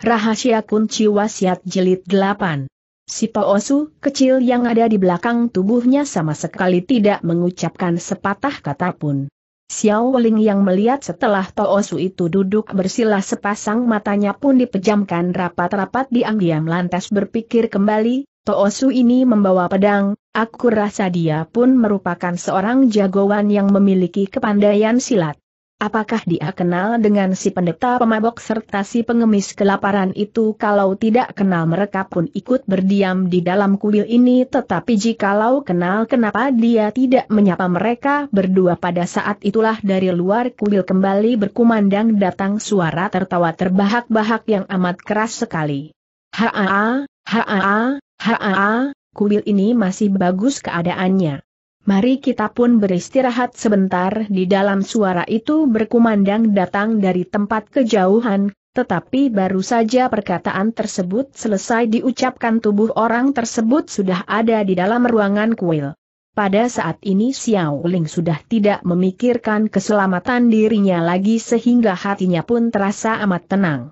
Rahasia Kunci Wasiat Jilid 8 Si Poosu kecil yang ada di belakang tubuhnya sama sekali tidak mengucapkan sepatah kata pun. Xiao Weling yang melihat setelah Poosu itu duduk bersila sepasang matanya pun dipejamkan rapat-rapat diam-diam lantas berpikir kembali, Poosu ini membawa pedang, aku rasa dia pun merupakan seorang jagoan yang memiliki kepandaian silat. Apakah dia kenal dengan si pendeta pemabok serta si pengemis kelaparan itu kalau tidak kenal mereka pun ikut berdiam di dalam kuil ini tetapi jikalau kenal kenapa dia tidak menyapa mereka berdua pada saat itulah dari luar kuil kembali berkumandang datang suara tertawa terbahak-bahak yang amat keras sekali. Haa, haa, haa, haa, kuil ini masih bagus keadaannya. Mari kita pun beristirahat sebentar di dalam suara itu berkumandang datang dari tempat kejauhan, tetapi baru saja perkataan tersebut selesai diucapkan tubuh orang tersebut sudah ada di dalam ruangan kuil. Pada saat ini Xiao Ling sudah tidak memikirkan keselamatan dirinya lagi sehingga hatinya pun terasa amat tenang.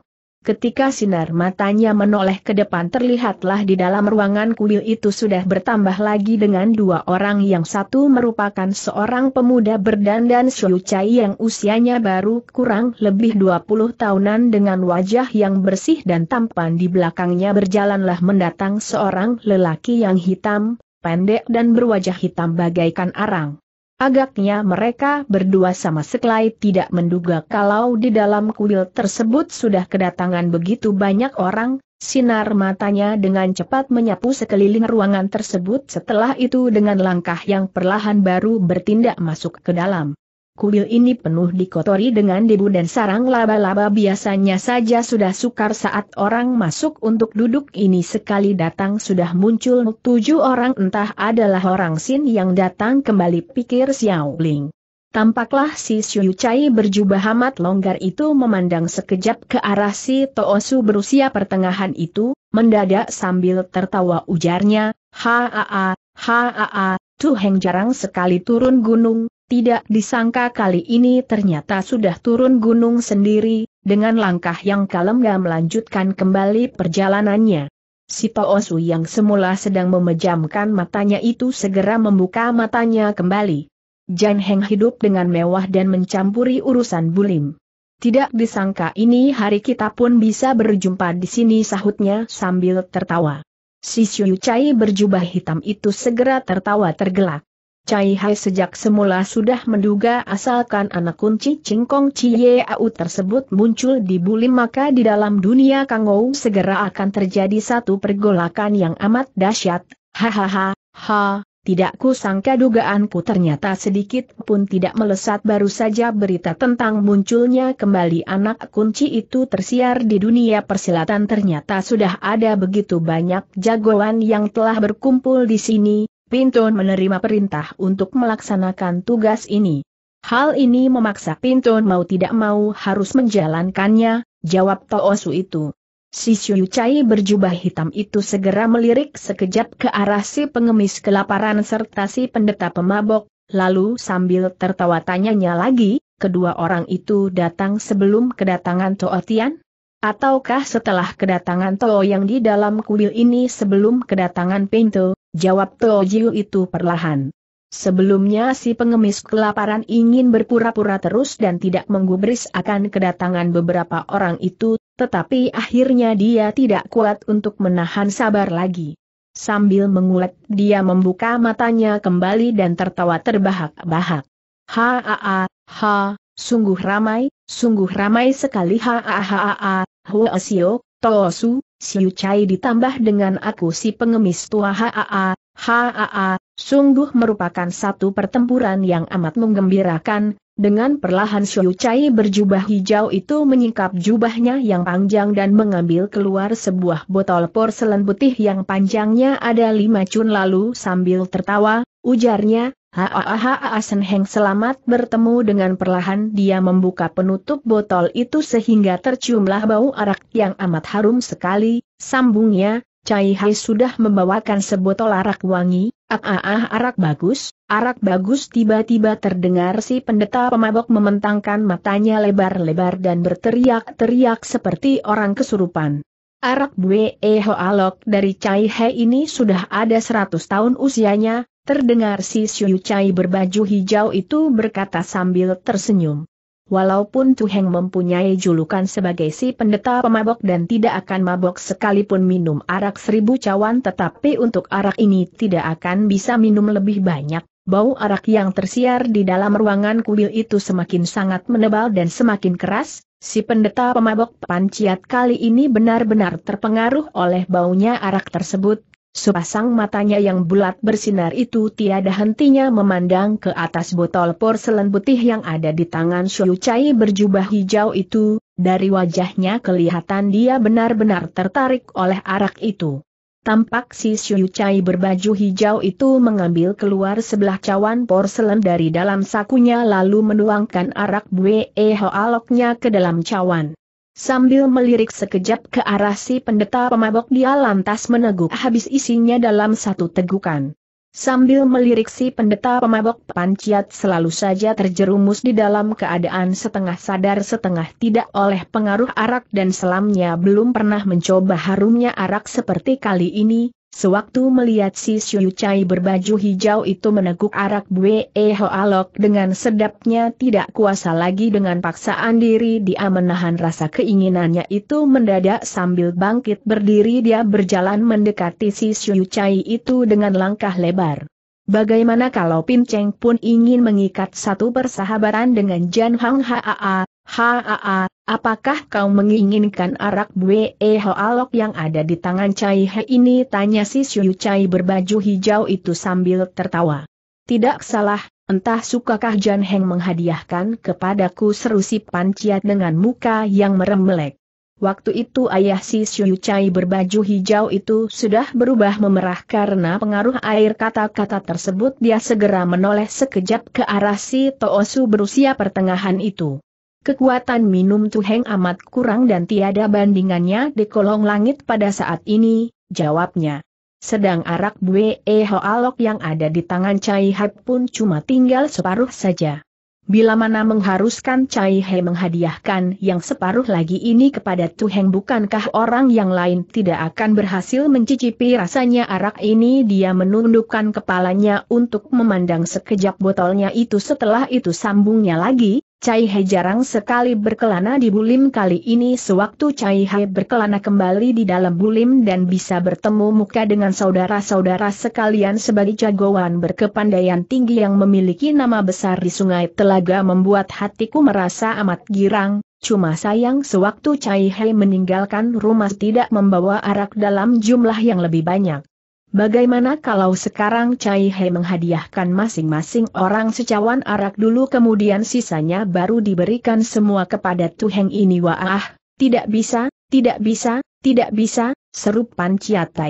Ketika sinar matanya menoleh ke depan terlihatlah di dalam ruangan kuil itu sudah bertambah lagi dengan dua orang yang satu merupakan seorang pemuda berdandan Chai yang usianya baru kurang lebih 20 tahunan dengan wajah yang bersih dan tampan di belakangnya berjalanlah mendatang seorang lelaki yang hitam, pendek dan berwajah hitam bagaikan arang. Agaknya mereka berdua sama sekali tidak menduga kalau di dalam kuil tersebut sudah kedatangan begitu banyak orang, sinar matanya dengan cepat menyapu sekeliling ruangan tersebut setelah itu dengan langkah yang perlahan baru bertindak masuk ke dalam. Kuil ini penuh dikotori dengan debu dan sarang laba-laba biasanya saja sudah sukar saat orang masuk untuk duduk ini sekali datang sudah muncul tujuh orang entah adalah orang Sin yang datang kembali pikir Xiao Ling. Tampaklah si Xiu Chai berjubah amat longgar itu memandang sekejap ke arah si Toosu berusia pertengahan itu, mendadak sambil tertawa ujarnya, ha ha, ha, ha, Tuheng jarang sekali turun gunung, tidak disangka kali ini ternyata sudah turun gunung sendiri, dengan langkah yang kalem dan melanjutkan kembali perjalanannya. Si Paosu yang semula sedang memejamkan matanya itu segera membuka matanya kembali. Jan Heng hidup dengan mewah dan mencampuri urusan bulim. Tidak disangka ini hari kita pun bisa berjumpa di sini sahutnya sambil tertawa. Si Siu Chai berjubah hitam itu segera tertawa tergelak. Cai Hai sejak semula sudah menduga asalkan anak kunci Cingkong Cie Au tersebut muncul di Bulim maka di dalam dunia Kangou segera akan terjadi satu pergolakan yang amat dahsyat. Hahaha, ha, tidak ku sangka dugaanku ternyata sedikit pun tidak melesat baru saja berita tentang munculnya kembali anak kunci itu tersiar di dunia persilatan ternyata sudah ada begitu banyak jagoan yang telah berkumpul di sini, Pinton menerima perintah untuk melaksanakan tugas ini. Hal ini memaksa Pinton mau tidak mau harus menjalankannya, jawab Toosu itu. Si Shuyu Chai berjubah hitam itu segera melirik sekejap ke arah si pengemis kelaparan serta si pendeta pemabok, lalu sambil tertawa tanyanya lagi, kedua orang itu datang sebelum kedatangan Tian? Ataukah setelah kedatangan Too yang di dalam kuil ini sebelum kedatangan Pinto? Jawab Jiu itu perlahan. Sebelumnya si pengemis kelaparan ingin berpura-pura terus dan tidak menggubris akan kedatangan beberapa orang itu, tetapi akhirnya dia tidak kuat untuk menahan sabar lagi. Sambil mengulek, dia membuka matanya kembali dan tertawa terbahak-bahak. Ha ha ha, ha, sungguh ramai, sungguh ramai sekali ha ha ha ha, Huasio, Tosu, Siu Chai ditambah dengan aku si pengemis tua Haa, Haa, sungguh merupakan satu pertempuran yang amat menggembirakan, dengan perlahan Siu Chai berjubah hijau itu menyingkap jubahnya yang panjang dan mengambil keluar sebuah botol porselen putih yang panjangnya ada lima cun lalu sambil tertawa, ujarnya, Hahaha Sen Heng selamat bertemu dengan perlahan dia membuka penutup botol itu sehingga terciumlah bau arak yang amat harum sekali, sambungnya, Cai Hai sudah membawakan sebotol arak wangi, ah, ah, ah arak bagus, arak bagus tiba-tiba terdengar si pendeta pemabok mementangkan matanya lebar-lebar dan berteriak-teriak seperti orang kesurupan. Arak Bue Eho Alok dari Cai Hai ini sudah ada 100 tahun usianya, Terdengar si Xiu Chai berbaju hijau itu berkata sambil tersenyum. Walaupun Tu Heng mempunyai julukan sebagai si pendeta pemabok dan tidak akan mabok sekalipun minum arak seribu cawan tetapi untuk arak ini tidak akan bisa minum lebih banyak, bau arak yang tersiar di dalam ruangan kuil itu semakin sangat menebal dan semakin keras, si pendeta pemabok panciat kali ini benar-benar terpengaruh oleh baunya arak tersebut, Sepasang matanya yang bulat bersinar itu tiada hentinya memandang ke atas botol porselen putih yang ada di tangan Shou Chai berjubah hijau itu, dari wajahnya kelihatan dia benar-benar tertarik oleh arak itu. Tampak si Shou Chai berbaju hijau itu mengambil keluar sebelah cawan porselen dari dalam sakunya lalu menuangkan arak bue aloknya ke dalam cawan. Sambil melirik sekejap ke arah si pendeta pemabok dia lantas meneguk habis isinya dalam satu tegukan. Sambil melirik si pendeta pemabok panciat selalu saja terjerumus di dalam keadaan setengah sadar setengah tidak oleh pengaruh arak dan selamnya belum pernah mencoba harumnya arak seperti kali ini, Sewaktu melihat si Shuyu Chai berbaju hijau itu meneguk arak bue e ho alok dengan sedapnya tidak kuasa lagi dengan paksaan diri dia menahan rasa keinginannya itu mendadak sambil bangkit berdiri dia berjalan mendekati si Shuyu Chai itu dengan langkah lebar. Bagaimana kalau Pin Cheng pun ingin mengikat satu persahabatan dengan Jan Hang Haa, Haa, apakah kau menginginkan arak bue Alok yang ada di tangan Cai He ini? Tanya si Syu Cai berbaju hijau itu sambil tertawa. Tidak salah, entah sukakah Jan Heng menghadiahkan kepadaku seru si Panciat dengan muka yang meremelek. Waktu itu ayah si Syu Cai berbaju hijau itu sudah berubah memerah karena pengaruh air kata-kata tersebut dia segera menoleh sekejap ke arah si Toosu berusia pertengahan itu. Kekuatan minum Tuheng amat kurang dan tiada bandingannya di kolong langit pada saat ini, jawabnya. Sedang arak Bue e alok yang ada di tangan Cai Hap pun cuma tinggal separuh saja. Bila mana mengharuskan Cai He menghadiahkan yang separuh lagi ini kepada Tuheng bukankah orang yang lain tidak akan berhasil mencicipi rasanya arak ini dia menundukkan kepalanya untuk memandang sekejap botolnya itu setelah itu sambungnya lagi, Cai He jarang sekali berkelana di Bulim kali ini sewaktu Cai He berkelana kembali di dalam Bulim dan bisa bertemu muka dengan saudara-saudara sekalian sebagai jagoan berkepandaian tinggi yang memiliki nama besar di sungai Telaga membuat hatiku merasa amat girang, cuma sayang sewaktu Cai He meninggalkan rumah tidak membawa arak dalam jumlah yang lebih banyak. Bagaimana kalau sekarang Cai He menghadiahkan masing-masing orang secawan arak dulu kemudian sisanya baru diberikan semua kepada Tuheng ini wah, tidak bisa, tidak bisa, tidak bisa, seru Pan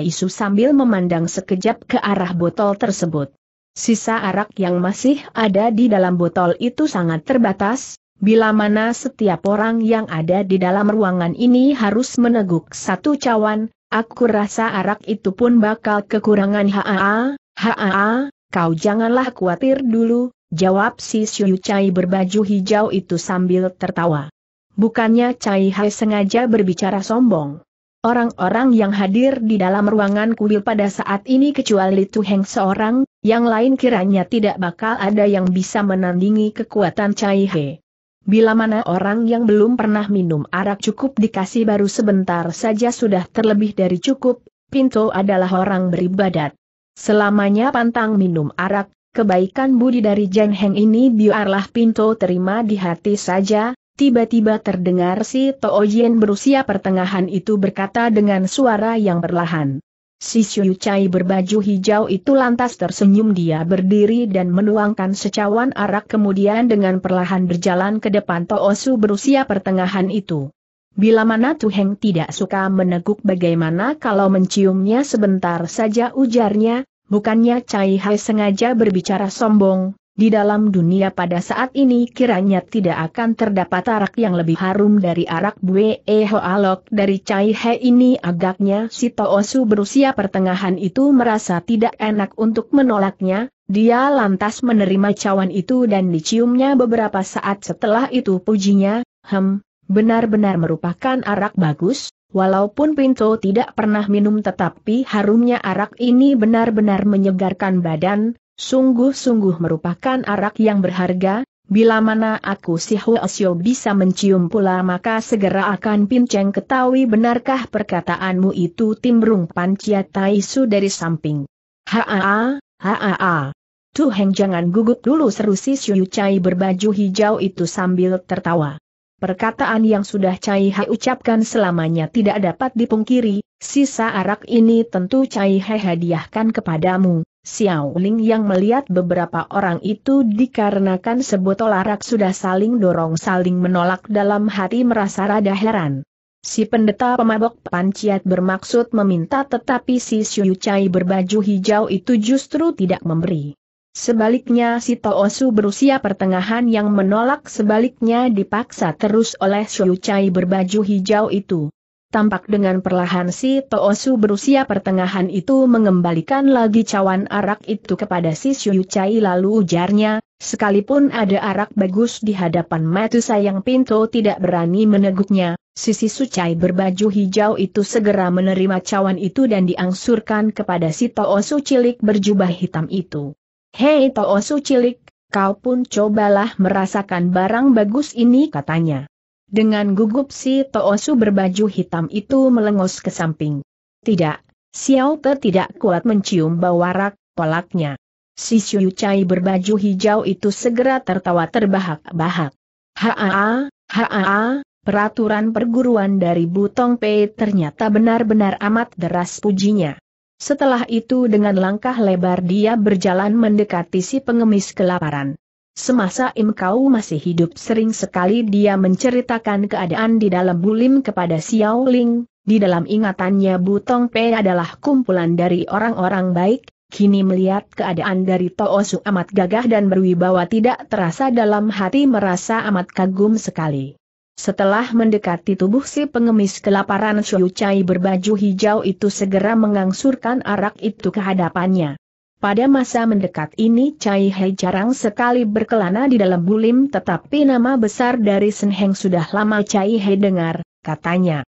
Isu sambil memandang sekejap ke arah botol tersebut. Sisa arak yang masih ada di dalam botol itu sangat terbatas, bila mana setiap orang yang ada di dalam ruangan ini harus meneguk satu cawan, Aku rasa arak itu pun bakal kekurangan haa, haa, kau janganlah khawatir dulu, jawab si Siu Chai berbaju hijau itu sambil tertawa. Bukannya Chai Hai sengaja berbicara sombong. Orang-orang yang hadir di dalam ruangan kuil pada saat ini kecuali tuheng seorang, yang lain kiranya tidak bakal ada yang bisa menandingi kekuatan Chai Hai. Bila mana orang yang belum pernah minum arak cukup dikasih baru sebentar saja sudah terlebih dari cukup, Pinto adalah orang beribadat. Selamanya pantang minum arak, kebaikan budi dari Jen Heng ini biarlah Pinto terima di hati saja, tiba-tiba terdengar si Tooyen berusia pertengahan itu berkata dengan suara yang berlahan. Si Siu Chai berbaju hijau itu lantas tersenyum dia berdiri dan menuangkan secawan arak kemudian dengan perlahan berjalan ke depan Toosu berusia pertengahan itu. Bila mana Tu Heng tidak suka meneguk bagaimana kalau menciumnya sebentar saja ujarnya, bukannya Chai Hai sengaja berbicara sombong, di dalam dunia pada saat ini kiranya tidak akan terdapat arak yang lebih harum dari arak Bue e Alok dari Cai He ini agaknya si Toosu berusia pertengahan itu merasa tidak enak untuk menolaknya, dia lantas menerima cawan itu dan diciumnya beberapa saat setelah itu pujinya, hem, benar-benar merupakan arak bagus, Walaupun Pinto tidak pernah minum tetapi harumnya arak ini benar-benar menyegarkan badan, Sungguh-sungguh merupakan arak yang berharga, bila mana aku si Huasyo bisa mencium pula maka segera akan pinceng ketahui benarkah perkataanmu itu timbrung Pancia Taisu dari samping. Haa, haa. Heng jangan gugup dulu seru si Xiu Cai berbaju hijau itu sambil tertawa. Perkataan yang sudah Cai Hai ucapkan selamanya tidak dapat dipungkiri, sisa arak ini tentu Cai Hai hadiahkan kepadamu, Xiao Ling yang melihat beberapa orang itu dikarenakan sebotol arak sudah saling dorong saling menolak dalam hati merasa rada heran. Si pendeta pemabok panciat bermaksud meminta tetapi si Xiu Chai berbaju hijau itu justru tidak memberi. Sebaliknya si Toosu berusia pertengahan yang menolak sebaliknya dipaksa terus oleh Xiu Chai berbaju hijau itu. Tampak dengan perlahan si Toosu berusia pertengahan itu mengembalikan lagi cawan arak itu kepada si Shuyu lalu ujarnya, sekalipun ada arak bagus di hadapan mata sayang pintu tidak berani meneguknya, sisi Sucai berbaju hijau itu segera menerima cawan itu dan diangsurkan kepada si Toosu cilik berjubah hitam itu. Hei Toosu cilik, kau pun cobalah merasakan barang bagus ini katanya. Dengan gugup si Toosu berbaju hitam itu melengos ke samping. Tidak, Xiao Te tidak kuat mencium bau warak, polaknya. Si Xiu Chai berbaju hijau itu segera tertawa terbahak-bahak. Haa, haa, peraturan perguruan dari Butong Pei ternyata benar-benar amat deras pujinya. Setelah itu dengan langkah lebar dia berjalan mendekati si pengemis kelaparan. Semasa Im Kau masih hidup sering sekali dia menceritakan keadaan di dalam bulim kepada Xiao Ling, di dalam ingatannya Bu Tong Pei adalah kumpulan dari orang-orang baik, kini melihat keadaan dari Toh Su amat gagah dan berwibawa tidak terasa dalam hati merasa amat kagum sekali. Setelah mendekati tubuh si pengemis kelaparan Shui Chai berbaju hijau itu segera mengangsurkan arak itu ke hadapannya. Pada masa mendekat ini Cai Hei jarang sekali berkelana di dalam bulim tetapi nama besar dari Sen sudah lama Cai Hei dengar, katanya.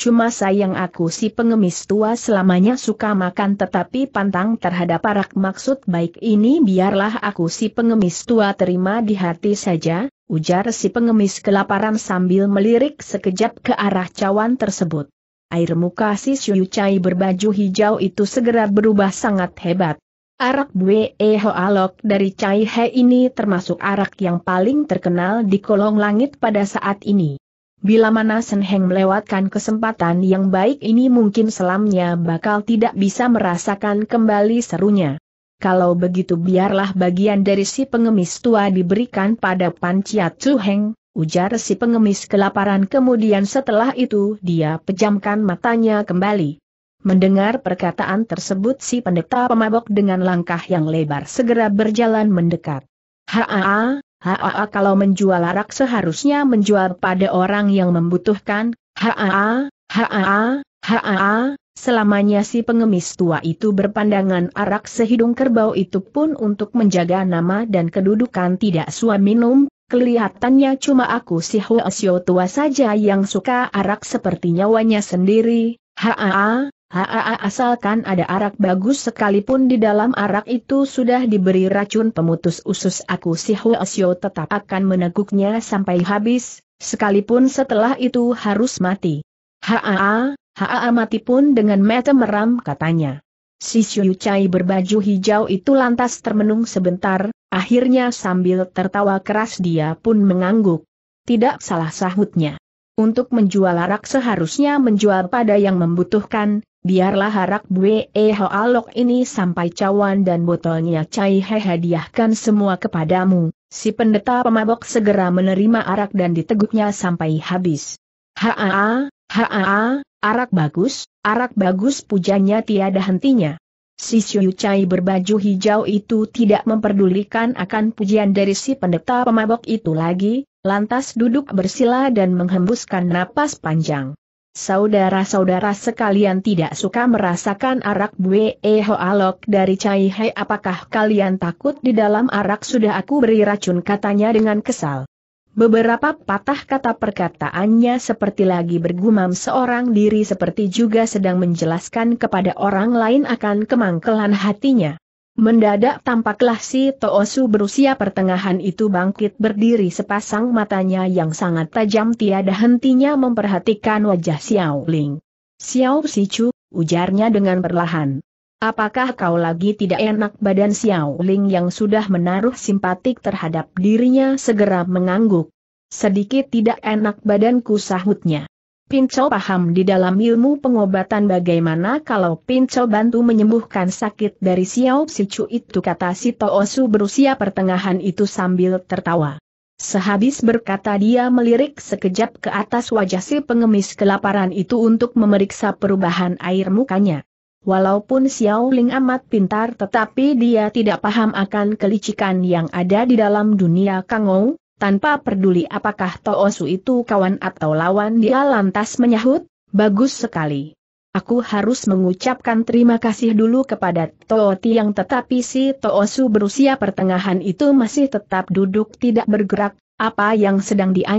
Cuma sayang aku si pengemis tua selamanya suka makan tetapi pantang terhadap arak maksud baik ini biarlah aku si pengemis tua terima di hati saja, ujar si pengemis kelaparan sambil melirik sekejap ke arah cawan tersebut. Air muka si Shuyu Cai berbaju hijau itu segera berubah sangat hebat Arak Bue ho alok dari Chai He ini termasuk arak yang paling terkenal di kolong langit pada saat ini. Bila mana Sen Heng melewatkan kesempatan yang baik ini mungkin selamnya bakal tidak bisa merasakan kembali serunya. Kalau begitu biarlah bagian dari si pengemis tua diberikan pada Pan Chia Chu Heng, ujar si pengemis kelaparan kemudian setelah itu dia pejamkan matanya kembali. Mendengar perkataan tersebut si pendeta pemabok dengan langkah yang lebar segera berjalan mendekat. Haa, haa kalau menjual arak seharusnya menjual pada orang yang membutuhkan, haa, haa, haa, selamanya si pengemis tua itu berpandangan arak sehidung kerbau itu pun untuk menjaga nama dan kedudukan tidak suam minum, kelihatannya cuma aku si Huasio tua saja yang suka arak seperti nyawanya sendiri, Haa, Haa asalkan ada arak bagus sekalipun di dalam arak itu sudah diberi racun pemutus usus aku si Huasyo tetap akan meneguknya sampai habis, sekalipun setelah itu harus mati. Haa, haa mati pun dengan mata meram katanya. Si Xiu Chai berbaju hijau itu lantas termenung sebentar, akhirnya sambil tertawa keras dia pun mengangguk. Tidak salah sahutnya. Untuk menjual arak seharusnya menjual pada yang membutuhkan, Biarlah harak Bue alok ini sampai cawan dan botolnya Cai He hadiahkan semua kepadamu. Si pendeta pemabok segera menerima arak dan diteguknya sampai habis. Haa, haa, arak bagus, arak bagus pujanya tiada hentinya. Si Siu Cai berbaju hijau itu tidak memperdulikan akan pujian dari si pendeta pemabok itu lagi, lantas duduk bersila dan menghembuskan napas panjang. Saudara-saudara sekalian tidak suka merasakan arak bue alok dari Cai Hai apakah kalian takut di dalam arak sudah aku beri racun katanya dengan kesal. Beberapa patah kata perkataannya seperti lagi bergumam seorang diri seperti juga sedang menjelaskan kepada orang lain akan kemangkelan hatinya. Mendadak tampaklah si Toosu berusia pertengahan itu bangkit berdiri sepasang matanya yang sangat tajam tiada hentinya memperhatikan wajah Xiao Ling. Xiao Sichu, ujarnya dengan perlahan. Apakah kau lagi tidak enak badan Xiao Ling yang sudah menaruh simpatik terhadap dirinya segera mengangguk. Sedikit tidak enak badanku sahutnya. Pinco paham di dalam ilmu pengobatan bagaimana kalau Pinco bantu menyembuhkan sakit dari Xiao Sichu itu kata si Toosu berusia pertengahan itu sambil tertawa. Sehabis berkata dia melirik sekejap ke atas wajah si pengemis kelaparan itu untuk memeriksa perubahan air mukanya. Walaupun Xiao Ling amat pintar tetapi dia tidak paham akan kelicikan yang ada di dalam dunia Kangou, tanpa peduli apakah Toosu itu kawan atau lawan dia lantas menyahut, bagus sekali. Aku harus mengucapkan terima kasih dulu kepada Tooti yang tetapi si Toosu berusia pertengahan itu masih tetap duduk tidak bergerak, apa yang sedang dia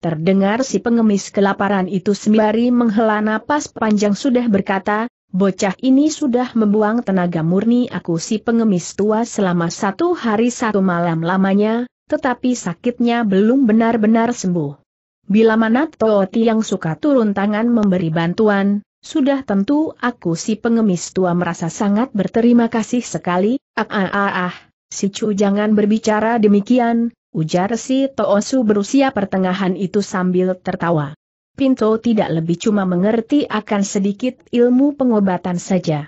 Terdengar si pengemis kelaparan itu sembari menghela napas panjang sudah berkata, bocah ini sudah membuang tenaga murni aku si pengemis tua selama satu hari satu malam lamanya, tetapi sakitnya belum benar-benar sembuh. Bila mana Toti yang suka turun tangan memberi bantuan, sudah tentu aku si pengemis tua merasa sangat berterima kasih sekali, ah ah ah, ah. si Chu jangan berbicara demikian, ujar si Toosu berusia pertengahan itu sambil tertawa. Pinto tidak lebih cuma mengerti akan sedikit ilmu pengobatan saja.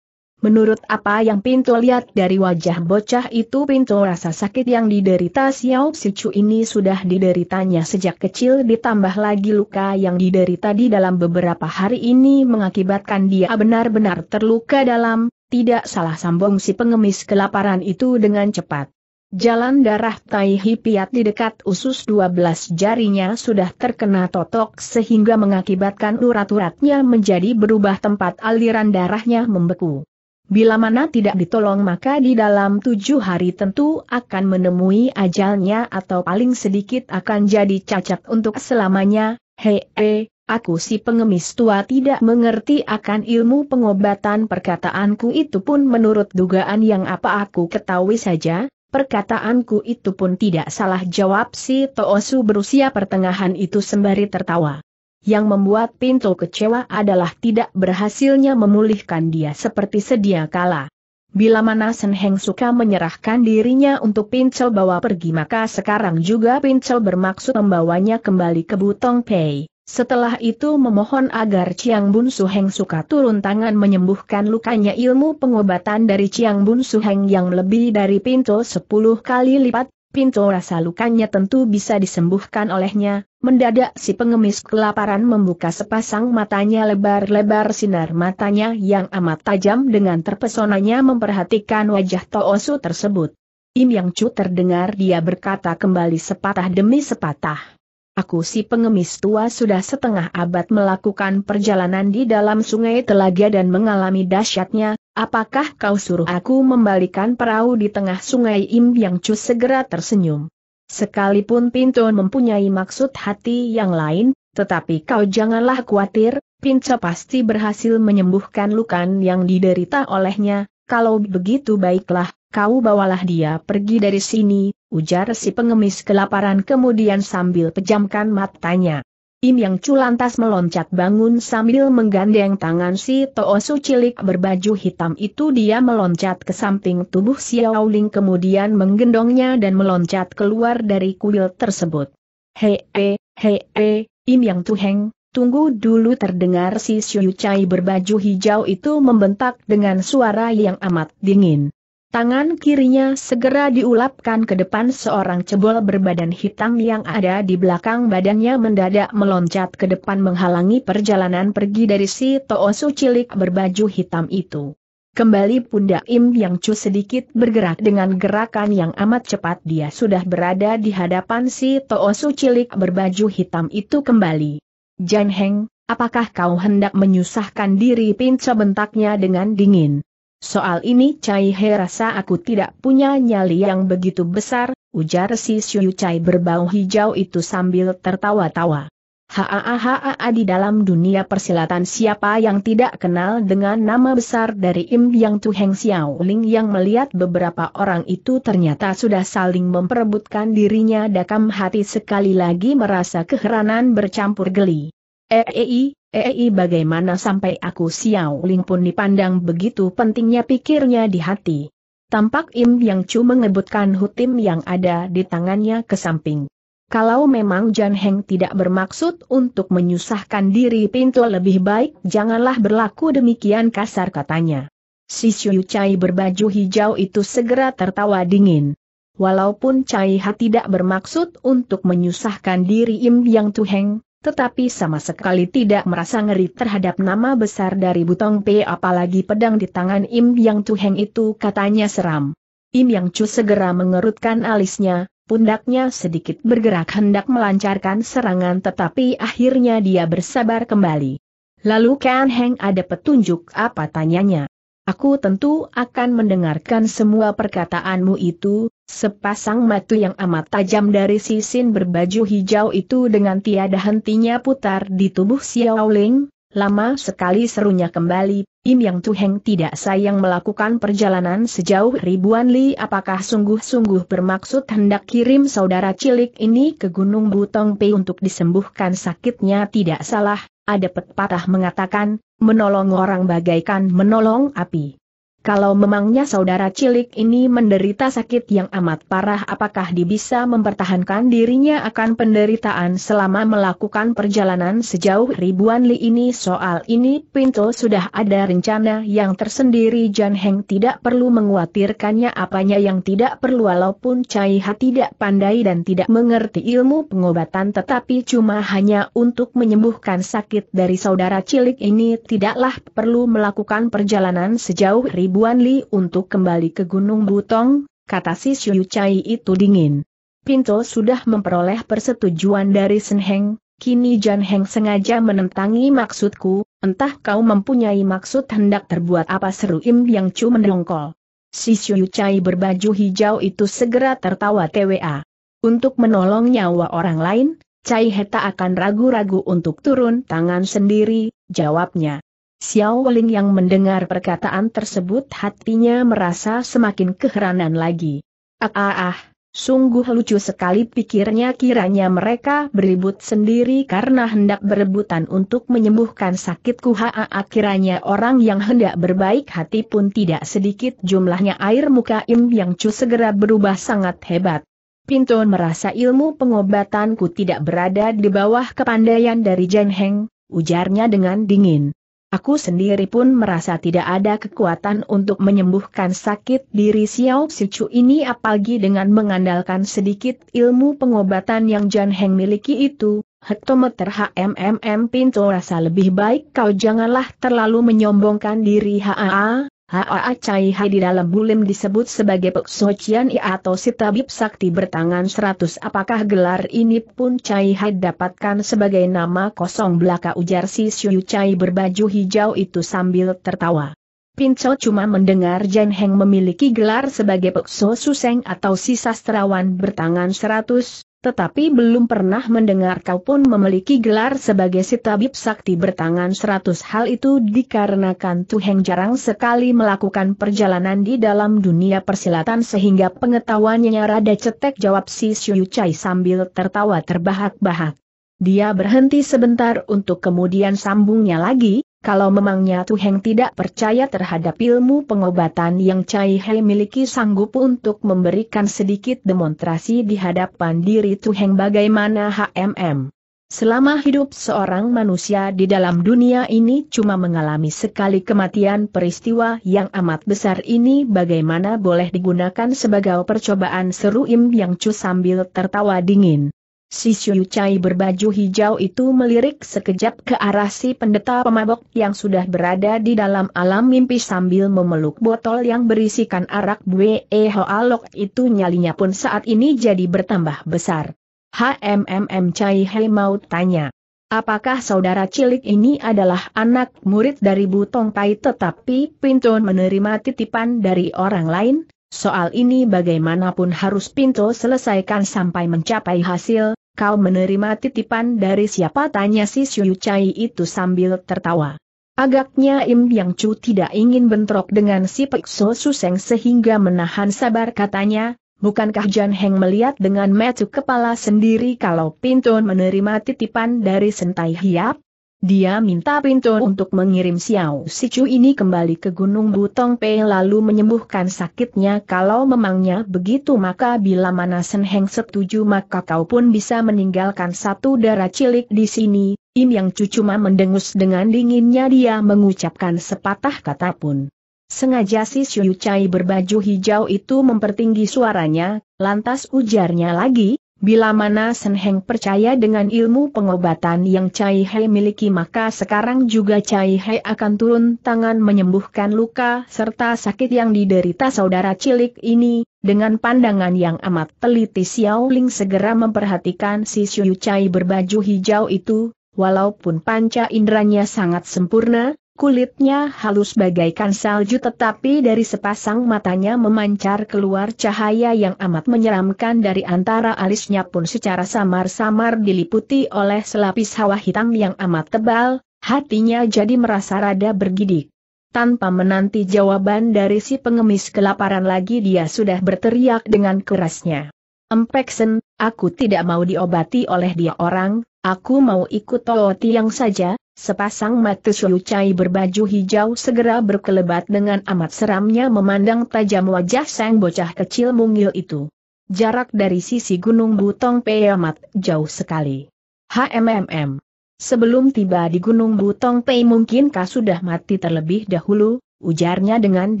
Menurut apa yang Pinto lihat dari wajah bocah itu Pinto rasa sakit yang diderita Xiao Sichu ini sudah dideritanya sejak kecil ditambah lagi luka yang diderita di dalam beberapa hari ini mengakibatkan dia benar-benar terluka dalam, tidak salah sambung si pengemis kelaparan itu dengan cepat. Jalan darah Tai Hipiat di dekat usus 12 jarinya sudah terkena totok sehingga mengakibatkan urat-uratnya menjadi berubah tempat aliran darahnya membeku. Bila mana tidak ditolong maka di dalam tujuh hari tentu akan menemui ajalnya atau paling sedikit akan jadi cacat untuk selamanya, hei, he, eh, aku si pengemis tua tidak mengerti akan ilmu pengobatan perkataanku itu pun menurut dugaan yang apa aku ketahui saja, perkataanku itu pun tidak salah jawab si Toosu berusia pertengahan itu sembari tertawa. Yang membuat Pinto kecewa adalah tidak berhasilnya memulihkan dia seperti sedia kala. Bila mana Sen Heng suka menyerahkan dirinya untuk Pincel bawa pergi maka sekarang juga Pincel bermaksud membawanya kembali ke Butong Pei. Setelah itu memohon agar Chiang Bun Su Heng suka turun tangan menyembuhkan lukanya ilmu pengobatan dari Chiang Bun Su Heng yang lebih dari Pinto 10 kali lipat, Pintu rasa lukanya tentu bisa disembuhkan olehnya, mendadak si pengemis kelaparan membuka sepasang matanya lebar-lebar sinar matanya yang amat tajam dengan terpesonanya memperhatikan wajah Toosu tersebut. Im Yang Chu terdengar dia berkata kembali sepatah demi sepatah. Aku si pengemis tua sudah setengah abad melakukan perjalanan di dalam sungai telaga dan mengalami dahsyatnya, Apakah kau suruh aku membalikan perahu di tengah sungai Im Yang Chu segera tersenyum? Sekalipun Pinto mempunyai maksud hati yang lain, tetapi kau janganlah khawatir, Pinca pasti berhasil menyembuhkan lukan yang diderita olehnya, kalau begitu baiklah, kau bawalah dia pergi dari sini, ujar si pengemis kelaparan kemudian sambil pejamkan matanya. Im Yang culantas meloncat bangun sambil menggandeng tangan si Toosu cilik berbaju hitam itu dia meloncat ke samping tubuh Xiao Ling kemudian menggendongnya dan meloncat keluar dari kuil tersebut. Hei, hei, hei, Im Yang tuheng tunggu dulu terdengar si Xiu Chai berbaju hijau itu membentak dengan suara yang amat dingin. Tangan kirinya segera diulapkan ke depan seorang cebol berbadan hitam yang ada di belakang badannya mendadak meloncat ke depan menghalangi perjalanan pergi dari si Toosu cilik berbaju hitam itu. Kembali pundak Im Yang Chu sedikit bergerak dengan gerakan yang amat cepat dia sudah berada di hadapan si Toosu cilik berbaju hitam itu kembali. Jan Heng, apakah kau hendak menyusahkan diri Pinca bentaknya dengan dingin? Soal ini Cai He rasa aku tidak punya nyali yang begitu besar, ujar si Xiu Cai berbau hijau itu sambil tertawa-tawa. Haaahaa di dalam dunia persilatan siapa yang tidak kenal dengan nama besar dari Im Yang Tu Heng Xiao Ling yang melihat beberapa orang itu ternyata sudah saling memperebutkan dirinya dakam hati sekali lagi merasa keheranan bercampur geli. Eei, eh, eh, Ei bagaimana sampai aku Xiao Ling pun dipandang begitu pentingnya pikirnya di hati. Tampak Im Yang Chu mengebutkan hutim yang ada di tangannya ke samping. Kalau memang Jan Heng tidak bermaksud untuk menyusahkan diri pintu lebih baik janganlah berlaku demikian kasar katanya. Si Xiu Chai berbaju hijau itu segera tertawa dingin. Walaupun Chai Ha tidak bermaksud untuk menyusahkan diri Im Yang Tuheng, tetapi sama sekali tidak merasa ngeri terhadap nama besar dari Butong Pei apalagi pedang di tangan Im Yang Heng itu katanya seram. Im Yang Chu segera mengerutkan alisnya, pundaknya sedikit bergerak hendak melancarkan serangan tetapi akhirnya dia bersabar kembali. Lalu Kan Heng ada petunjuk apa tanyanya? Aku tentu akan mendengarkan semua perkataanmu itu, Sepasang matu yang amat tajam dari sisin berbaju hijau itu dengan tiada hentinya putar di tubuh Xiao Ling, lama sekali serunya kembali, Im Yang Tuheng tidak sayang melakukan perjalanan sejauh ribuan li apakah sungguh-sungguh bermaksud hendak kirim saudara cilik ini ke Gunung Butong Pei untuk disembuhkan sakitnya tidak salah, ada pepatah mengatakan, menolong orang bagaikan menolong api. Kalau memangnya saudara cilik ini menderita sakit yang amat parah apakah dia bisa mempertahankan dirinya akan penderitaan selama melakukan perjalanan sejauh ribuan li ini soal ini Pinto sudah ada rencana yang tersendiri Jan Heng tidak perlu menguatirkannya apanya yang tidak perlu walaupun Cai Ha tidak pandai dan tidak mengerti ilmu pengobatan tetapi cuma hanya untuk menyembuhkan sakit dari saudara cilik ini tidaklah perlu melakukan perjalanan sejauh ribuan Buan Li untuk kembali ke Gunung Butong, kata si Xiu Chai itu dingin. Pinto sudah memperoleh persetujuan dari Sen Heng, kini Jan Heng sengaja menentangi maksudku, entah kau mempunyai maksud hendak terbuat apa seru Im Yang Chu mendongkol. Si Xiu Chai berbaju hijau itu segera tertawa TWA. Untuk menolong nyawa orang lain, Cai Heta akan ragu-ragu untuk turun tangan sendiri, jawabnya. Xiao Ling yang mendengar perkataan tersebut hatinya merasa semakin keheranan lagi. Ah ah ah, sungguh lucu sekali pikirnya kiranya mereka beribut sendiri karena hendak berebutan untuk menyembuhkan sakitku. Ah, ah kiranya orang yang hendak berbaik hati pun tidak sedikit jumlahnya air muka Im Yang Chu segera berubah sangat hebat. Pinton merasa ilmu pengobatanku tidak berada di bawah kepandaian dari Jen Heng, ujarnya dengan dingin. Aku sendiri pun merasa tidak ada kekuatan untuk menyembuhkan sakit diri Xiao Sichu ini apalagi dengan mengandalkan sedikit ilmu pengobatan yang Jan Heng miliki itu, hektometer HMMM Pinto rasa lebih baik kau janganlah terlalu menyombongkan diri HAA, Haa Cai Hai di dalam bulim disebut sebagai Pek Socian I atau si tabib sakti bertangan seratus. Apakah gelar ini pun Cai Hai dapatkan sebagai nama kosong belaka ujar si Yu Cai berbaju hijau itu sambil tertawa. Pinco cuma mendengar Jen Heng memiliki gelar sebagai Pek So Suseng atau si sastrawan bertangan seratus, tetapi belum pernah mendengar kau pun memiliki gelar sebagai si tabib sakti bertangan seratus hal itu dikarenakan Tuheng jarang sekali melakukan perjalanan di dalam dunia persilatan sehingga pengetahuannya rada cetek jawab si Syu Chai sambil tertawa terbahak-bahak. Dia berhenti sebentar untuk kemudian sambungnya lagi, kalau memangnya Tuheng tidak percaya terhadap ilmu pengobatan yang Cai Hei miliki sanggup untuk memberikan sedikit demonstrasi di hadapan diri Tuheng bagaimana HMM. Selama hidup seorang manusia di dalam dunia ini cuma mengalami sekali kematian peristiwa yang amat besar ini bagaimana boleh digunakan sebagai percobaan seru Im Yang Chu sambil tertawa dingin. Si Yucai berbaju hijau itu melirik sekejap ke arah si pendeta pemabok yang sudah berada di dalam alam mimpi sambil memeluk botol yang berisikan arak weeho alok itu nyalinya pun saat ini jadi bertambah besar. HMMM Cai Hei mau tanya. Apakah saudara cilik ini adalah anak murid dari Butong Tai tetapi Pinton menerima titipan dari orang lain? Soal ini bagaimanapun harus Pinto selesaikan sampai mencapai hasil, kau menerima titipan dari siapa tanya si Siu Chai itu sambil tertawa. Agaknya Im Yang Chu tidak ingin bentrok dengan si Pek So Suseng sehingga menahan sabar katanya, bukankah Jan Heng melihat dengan metu kepala sendiri kalau Pintun menerima titipan dari Sentai Hiap? Dia minta Pinto untuk mengirim Xiao Sicu ini kembali ke Gunung Butong Pei lalu menyembuhkan sakitnya kalau memangnya begitu maka bila mana Sen Heng setuju maka kau pun bisa meninggalkan satu darah cilik di sini, Im Yang cucu mendengus dengan dinginnya dia mengucapkan sepatah kata pun. Sengaja si Siu Cai berbaju hijau itu mempertinggi suaranya, lantas ujarnya lagi, Bila mana Sen percaya dengan ilmu pengobatan yang Cai He miliki maka sekarang juga Cai He akan turun tangan menyembuhkan luka serta sakit yang diderita saudara cilik ini, dengan pandangan yang amat teliti Xiao Ling segera memperhatikan si Shuyu Cai berbaju hijau itu, walaupun panca inderanya sangat sempurna, Kulitnya halus bagaikan salju tetapi dari sepasang matanya memancar keluar cahaya yang amat menyeramkan dari antara alisnya pun secara samar-samar diliputi oleh selapis hawa hitam yang amat tebal, hatinya jadi merasa rada bergidik. Tanpa menanti jawaban dari si pengemis kelaparan lagi dia sudah berteriak dengan kerasnya. Empeksen, aku tidak mau diobati oleh dia orang, Aku mau ikut Tao Tiang saja, sepasang mata Suyu Cai berbaju hijau segera berkelebat dengan amat seramnya memandang tajam wajah sang bocah kecil mungil itu. Jarak dari sisi Gunung Butong Pei amat jauh sekali. HMMM. Sebelum tiba di Gunung Butong Pei mungkinkah sudah mati terlebih dahulu, ujarnya dengan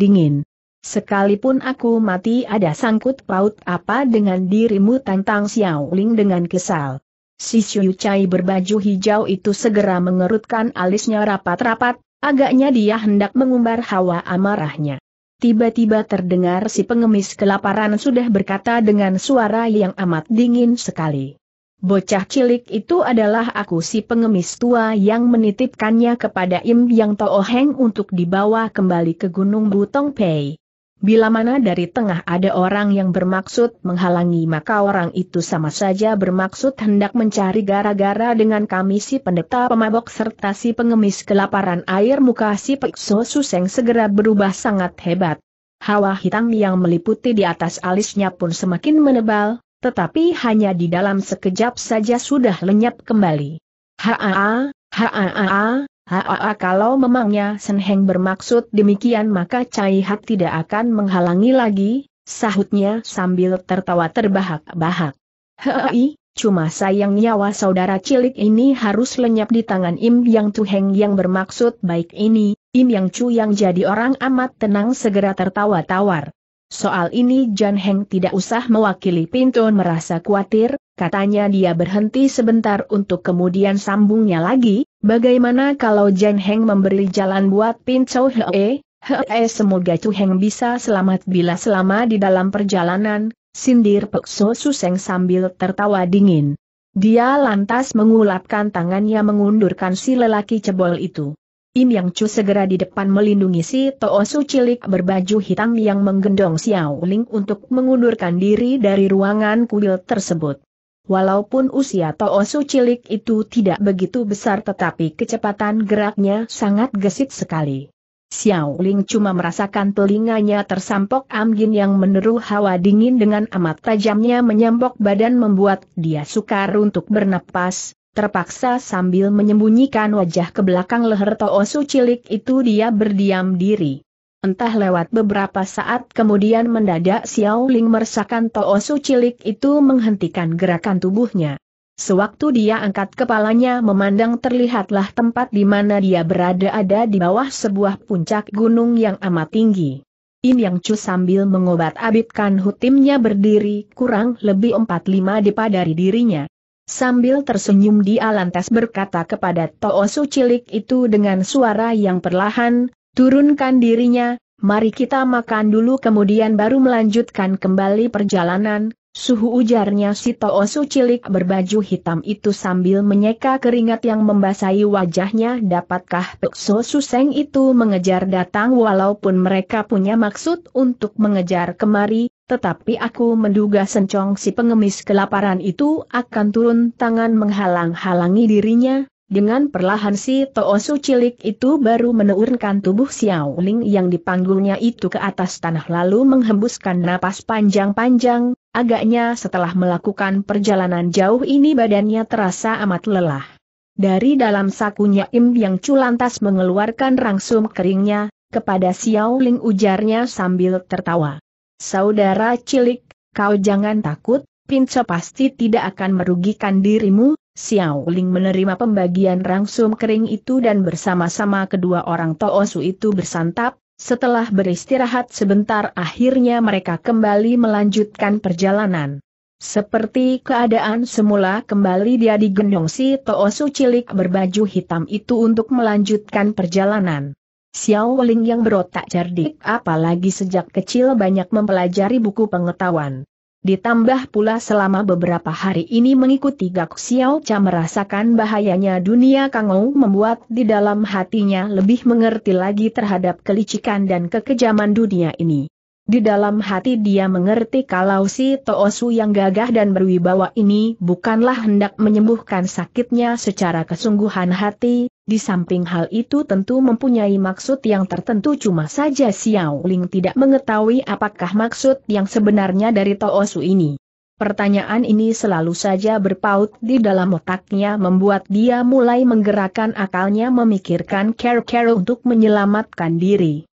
dingin. Sekalipun aku mati ada sangkut paut apa dengan dirimu tantang Xiao Ling dengan kesal. Si Siu Chai berbaju hijau itu segera mengerutkan alisnya rapat-rapat, agaknya dia hendak mengumbar hawa amarahnya. Tiba-tiba terdengar si pengemis kelaparan sudah berkata dengan suara yang amat dingin sekali. Bocah cilik itu adalah aku si pengemis tua yang menitipkannya kepada Im Yang heng untuk dibawa kembali ke Gunung Butong Pei. Bila mana dari tengah ada orang yang bermaksud menghalangi maka orang itu sama saja bermaksud hendak mencari gara-gara dengan kami si pendeta pemabok serta si pengemis kelaparan air muka si Pekso Suseng segera berubah sangat hebat. Hawa hitam yang meliputi di atas alisnya pun semakin menebal, tetapi hanya di dalam sekejap saja sudah lenyap kembali. Haa, haa, haa, Haa kalau memangnya Senheng bermaksud demikian maka Cai Hak tidak akan menghalangi lagi, sahutnya sambil tertawa terbahak-bahak. Hei, cuma sayang nyawa saudara cilik ini harus lenyap di tangan Im Yang Tuheng yang bermaksud baik ini, Im Yang Chu yang jadi orang amat tenang segera tertawa tawar. Soal ini Jan Heng tidak usah mewakili Pintun merasa khawatir, katanya dia berhenti sebentar untuk kemudian sambungnya lagi, Bagaimana kalau Jen Heng memberi jalan buat Pin Chou Hee? Eh, Hee eh, semoga Chu Heng bisa selamat bila selama di dalam perjalanan, sindir Pek So Suseng sambil tertawa dingin. Dia lantas mengulapkan tangannya mengundurkan si lelaki cebol itu. Im Yang Chu segera di depan melindungi si Toosu cilik berbaju hitam yang menggendong Xiao Ling untuk mengundurkan diri dari ruangan kuil tersebut. Walaupun usia Toosu cilik itu tidak begitu besar tetapi kecepatan geraknya sangat gesit sekali. Xiao Ling cuma merasakan telinganya tersampok Amgin yang meneru hawa dingin dengan amat tajamnya menyampok badan membuat dia sukar untuk bernapas, terpaksa sambil menyembunyikan wajah ke belakang leher Toosu cilik itu dia berdiam diri. Entah lewat beberapa saat kemudian mendadak Xiao Ling merasakan Toosu cilik itu menghentikan gerakan tubuhnya. Sewaktu dia angkat kepalanya memandang terlihatlah tempat di mana dia berada ada di bawah sebuah puncak gunung yang amat tinggi. In Yang Chu sambil mengobat abitkan hutimnya berdiri kurang lebih 45 depa dari dirinya. Sambil tersenyum dia lantas berkata kepada Toosu cilik itu dengan suara yang perlahan, Turunkan dirinya, mari kita makan dulu kemudian baru melanjutkan kembali perjalanan, suhu ujarnya si Toosu cilik berbaju hitam itu sambil menyeka keringat yang membasahi wajahnya dapatkah Pekso Suseng itu mengejar datang walaupun mereka punya maksud untuk mengejar kemari, tetapi aku menduga sencong si pengemis kelaparan itu akan turun tangan menghalang-halangi dirinya, dengan perlahan si Toosu cilik itu baru menurunkan tubuh Xiao Ling yang dipanggulnya itu ke atas tanah lalu menghembuskan napas panjang-panjang, agaknya setelah melakukan perjalanan jauh ini badannya terasa amat lelah. Dari dalam sakunya Im Yang culantas mengeluarkan rangsum keringnya, kepada Xiao Ling ujarnya sambil tertawa. Saudara cilik, kau jangan takut, Pinco pasti tidak akan merugikan dirimu, Xiao Ling menerima pembagian rangsum kering itu dan bersama-sama kedua orang Toosu itu bersantap, setelah beristirahat sebentar akhirnya mereka kembali melanjutkan perjalanan. Seperti keadaan semula kembali dia digendong si Toosu cilik berbaju hitam itu untuk melanjutkan perjalanan. Xiao Ling yang berotak cerdik apalagi sejak kecil banyak mempelajari buku pengetahuan. Ditambah pula selama beberapa hari ini mengikuti Gak Xiao Cha merasakan bahayanya dunia Kangou membuat di dalam hatinya lebih mengerti lagi terhadap kelicikan dan kekejaman dunia ini. Di dalam hati dia mengerti kalau si Toosu yang gagah dan berwibawa ini bukanlah hendak menyembuhkan sakitnya secara kesungguhan hati, di samping hal itu tentu mempunyai maksud yang tertentu cuma saja Xiao Ling tidak mengetahui apakah maksud yang sebenarnya dari Toosu ini. Pertanyaan ini selalu saja berpaut di dalam otaknya membuat dia mulai menggerakkan akalnya memikirkan care-care untuk menyelamatkan diri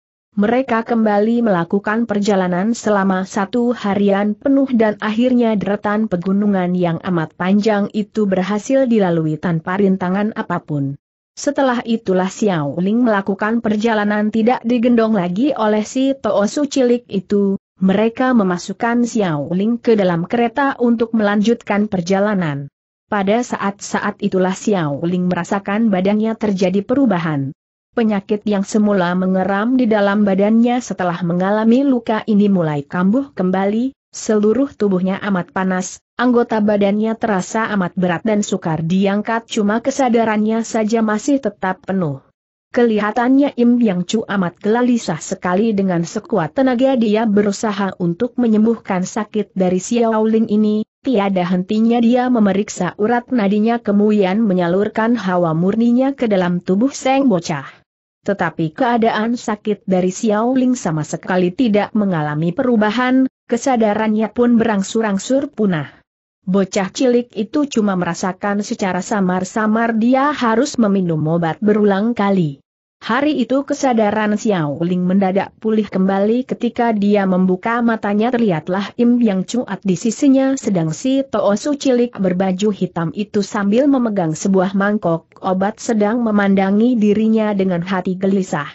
mereka kembali melakukan perjalanan selama satu harian penuh dan akhirnya deretan pegunungan yang amat panjang itu berhasil dilalui tanpa rintangan apapun. Setelah itulah Xiao Ling melakukan perjalanan tidak digendong lagi oleh si Toosu cilik itu, mereka memasukkan Xiao Ling ke dalam kereta untuk melanjutkan perjalanan. Pada saat-saat itulah Xiao Ling merasakan badannya terjadi perubahan. Penyakit yang semula mengeram di dalam badannya setelah mengalami luka ini mulai kambuh kembali, seluruh tubuhnya amat panas, anggota badannya terasa amat berat dan sukar diangkat cuma kesadarannya saja masih tetap penuh. Kelihatannya Im Yang Chu amat gelisah sekali dengan sekuat tenaga dia berusaha untuk menyembuhkan sakit dari Xiao Ling ini, tiada hentinya dia memeriksa urat nadinya kemudian menyalurkan hawa murninya ke dalam tubuh Seng Bocah. Tetapi keadaan sakit dari Xiao Ling sama sekali tidak mengalami perubahan, kesadarannya pun berangsur-angsur punah. Bocah cilik itu cuma merasakan secara samar-samar dia harus meminum obat berulang kali. Hari itu kesadaran Xiao Ling mendadak pulih kembali ketika dia membuka matanya terlihatlah Im Yang Cuat di sisinya sedang si Toosu cilik berbaju hitam itu sambil memegang sebuah mangkok obat sedang memandangi dirinya dengan hati gelisah.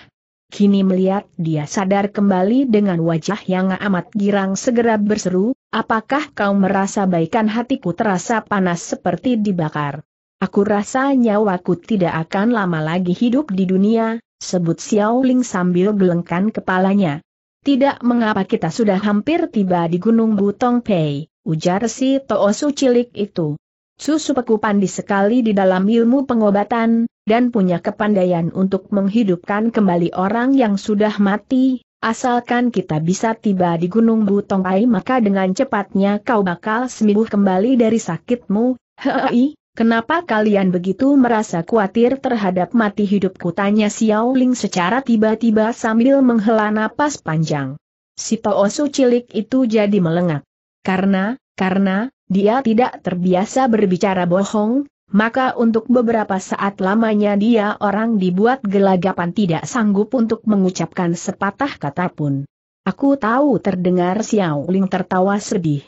Kini melihat dia sadar kembali dengan wajah yang amat girang segera berseru, apakah kau merasa baikan hatiku terasa panas seperti dibakar? Aku rasa nyawaku tidak akan lama lagi hidup di dunia, sebut Xiao Ling sambil gelengkan kepalanya. Tidak mengapa kita sudah hampir tiba di Gunung Butong Pei, ujar si Toosu cilik itu. Susu pekupan disekali di dalam ilmu pengobatan, dan punya kepandaian untuk menghidupkan kembali orang yang sudah mati, asalkan kita bisa tiba di Gunung Butong Pei maka dengan cepatnya kau bakal sembuh kembali dari sakitmu, hei. Kenapa kalian begitu merasa khawatir terhadap mati hidupku? Tanya Xiao Ling secara tiba-tiba sambil menghela napas panjang. Si Su cilik itu jadi melengak. Karena, karena, dia tidak terbiasa berbicara bohong, maka untuk beberapa saat lamanya dia orang dibuat gelagapan tidak sanggup untuk mengucapkan sepatah kata pun. Aku tahu terdengar Xiao Ling tertawa sedih